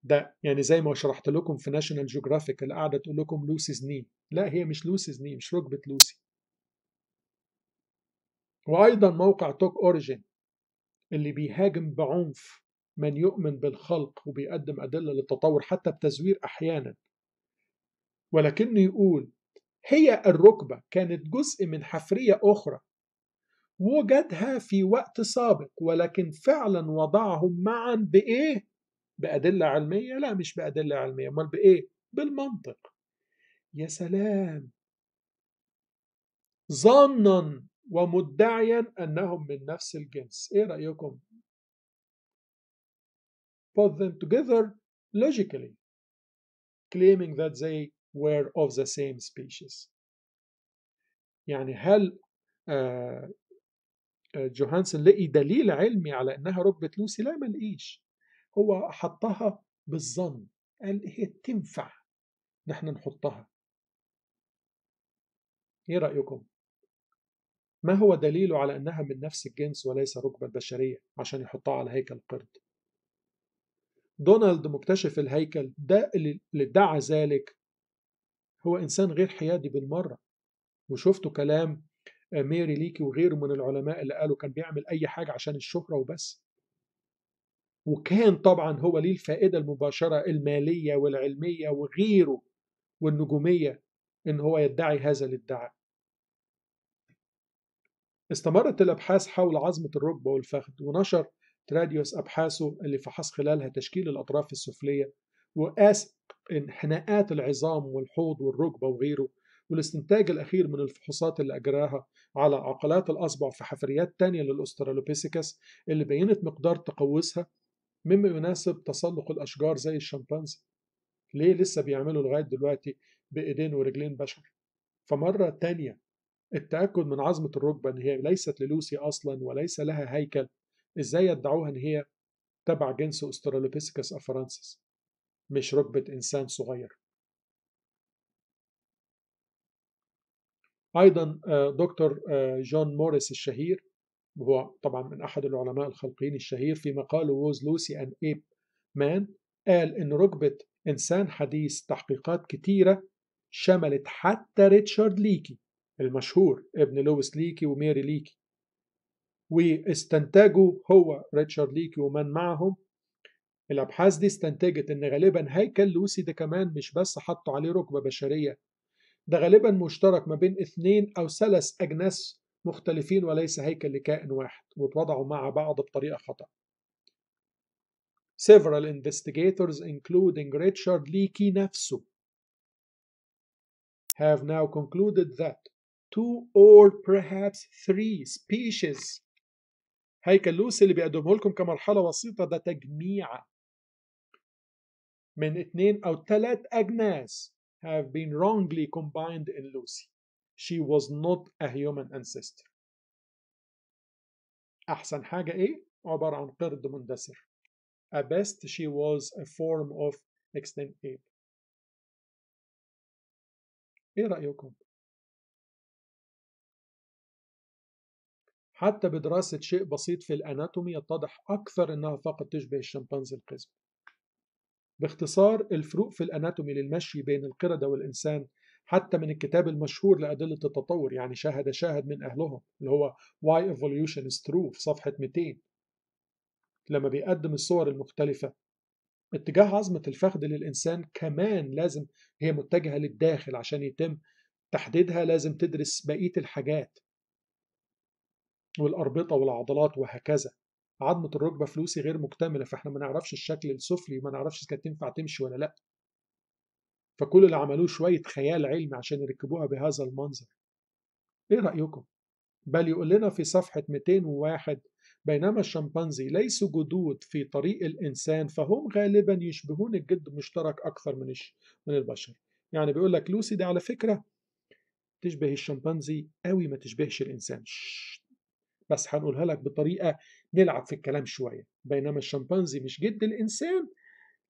ده يعني زي ما شرحت لكم في ناشونال جيوغرافيك اللي قاعده تقول لكم لوسيز ني لا هي مش لوسيز ني مش ركبه لوسي وايضا موقع توك اوريجين اللي بيهاجم بعنف من يؤمن بالخلق وبيقدم ادله للتطور حتى بتزوير احيانا ولكنه يقول هي الركبه كانت جزء من حفريه اخرى وجدها في وقت سابق ولكن فعلا وضعهم معا بايه بادله علميه لا مش بادله علميه امال بايه بالمنطق يا سلام ظنا ومدعيا انهم من نفس الجنس ايه رايكم put them together logically claiming that they were of the same species يعني هل آه، جوهانسون لقي دليل علمي على انها ركبه لوسي لا ما لقيش هو حطها بالظن قال هي تنفع نحن نحطها ايه رايكم ما هو دليله على انها من نفس الجنس وليس ركبه بشريه عشان يحطها على هيكل قرد دونالد مكتشف الهيكل ده اللي ادعى ذلك هو انسان غير حيادي بالمره وشفته كلام ميري ليكي وغيره من العلماء اللي قالوا كان بيعمل أي حاجة عشان الشهرة وبس وكان طبعا هو ليه الفائدة المباشرة المالية والعلمية وغيره والنجومية إن هو يدعي هذا الادعاء استمرت الأبحاث حول عظمة الركبة والفخذ ونشر تراديوس أبحاثه اللي فحص خلالها تشكيل الأطراف السفلية وقاس انحناءات العظام والحوض والركبة وغيره والاستنتاج الأخير من الفحوصات اللي أجراها على عقلات الأصبع في حفريات تانية للأسترالوبيثيكس اللي بينت مقدار تقوسها مما يناسب تسلق الأشجار زي الشمبانزي ليه لسه بيعملوا لغاية دلوقتي بإيدين ورجلين بشر فمرة تانية التأكد من عظمة الركبة إن هي ليست للوسي أصلا وليس لها هيكل إزاي يدعوها إن هي تبع جنس أسترالوبيثيكس أفرانسيس مش ركبة إنسان صغير أيضا آه، دكتور آه، جون موريس الشهير وهو طبعا من أحد العلماء الخلقيين الشهير في مقاله ووز لوسي أن إيب مان قال إن ركبة إنسان حديث تحقيقات كتيرة شملت حتى ريتشارد ليكي المشهور ابن لويس ليكي وميري ليكي واستنتجوا هو ريتشارد ليكي ومن معهم الابحاث دي استنتجت ان غالبا هيكل لوسي ده كمان مش بس حطوا عليه ركبه بشريه ده غالبا مشترك ما بين اثنين أو ثلاث أجناس مختلفين وليس هيكل لكائن واحد واتوضعوا مع بعض بطريقة خطأ Several investigators including Richard Leakey نفسه have now concluded that two or perhaps three species لوسي اللي بيقدمه لكم كمرحلة بسيطة ده تجميع من اثنين أو ثلاث أجناس have been wrongly combined in Lucy. She was not a human ancestor. أحسن حاجة إيه؟ عبارة عن قرد مندثر. At best she was a form of extinct ape. إيه رأيكم؟ حتى بدراسة شيء بسيط في الأناتومي يتضح أكثر أنها فقط تشبه الشمبانزي القزم باختصار الفروق في الاناتومي للمشي بين القردة والانسان حتى من الكتاب المشهور لأدلة التطور يعني شاهد شاهد من أهلهم اللي هو Why Evolution is True في صفحة 200 لما بيقدم الصور المختلفة اتجاه عظمة الفخذ للإنسان كمان لازم هي متجهة للداخل عشان يتم تحديدها لازم تدرس بقية الحاجات والأربطة والعضلات وهكذا عظمه الركبه فلوسي غير مكتمله فاحنا ما نعرفش الشكل السفلي وما نعرفش اذا كانت تنفع تمشي ولا لا فكل اللي عملوه شويه خيال علمي عشان يركبوها بهذا المنظر ايه رايكم بل يقول لنا في صفحه 201 بينما الشمبانزي ليسوا جدود في طريق الانسان فهم غالبا يشبهون الجد المشترك اكثر من من البشر يعني بيقول لك لوسي دي على فكره تشبه الشمبانزي قوي ما تشبهش الانسان بس هنقولها لك بطريقة نلعب في الكلام شوية بينما الشمبانزي مش جد الإنسان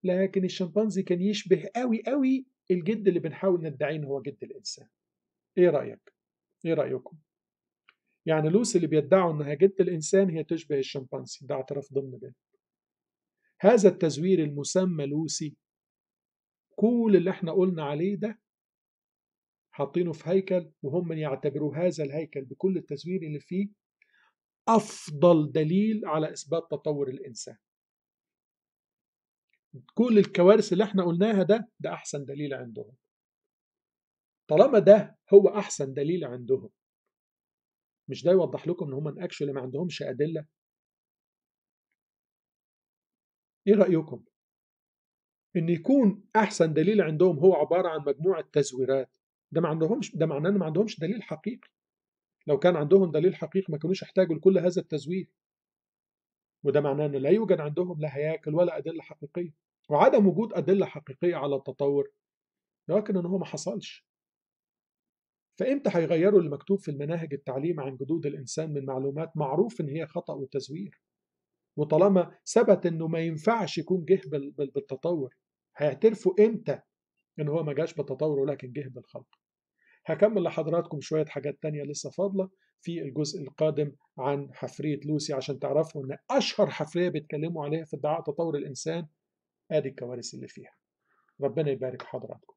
لكن الشمبانزي كان يشبه قوي قوي الجد اللي بنحاول ندعي ان هو جد الإنسان إيه رأيك؟ إيه رأيكم؟ يعني لوسي اللي بيدعوا انها جد الانسان هي تشبه الشمبانزي ده اعتراف ضمن ده هذا التزوير المسمى لوسي كل اللي احنا قلنا عليه ده حاطينه في هيكل وهم يعتبروا هذا الهيكل بكل التزوير اللي فيه أفضل دليل على إثبات تطور الإنسان كل الكوارث اللي احنا قلناها ده ده أحسن دليل عندهم طالما ده هو أحسن دليل عندهم مش ده يوضح لكم ان هم اكشولي ما عندهمش ادله ايه رايكم ان يكون احسن دليل عندهم هو عباره عن مجموعه تزويرات ده ما عندهمش ده معناه ان ما عندهمش دليل حقيقي لو كان عندهم دليل حقيقي ما كانوش احتاجوا لكل هذا التزوير وده معناه ان لا يوجد عندهم لا هياكل ولا ادله حقيقيه وعدم وجود ادله حقيقيه على التطور لكن ان هو ما حصلش فامتى هيغيروا المكتوب في المناهج التعليم عن جدود الانسان من معلومات معروف ان هي خطا وتزوير وطالما ثبت انه ما ينفعش يكون جه بالتطور هيعترفوا امتى ان هو ما جاش بالتطور ولكن جه بالخلق هكمل لحضراتكم شوية حاجات تانية لسه فاضلة في الجزء القادم عن حفرية لوسي عشان تعرفوا ان اشهر حفرية بيتكلموا عليها في ادعاء تطور الانسان ادي الكوارث اللي فيها ربنا يبارك حضراتكم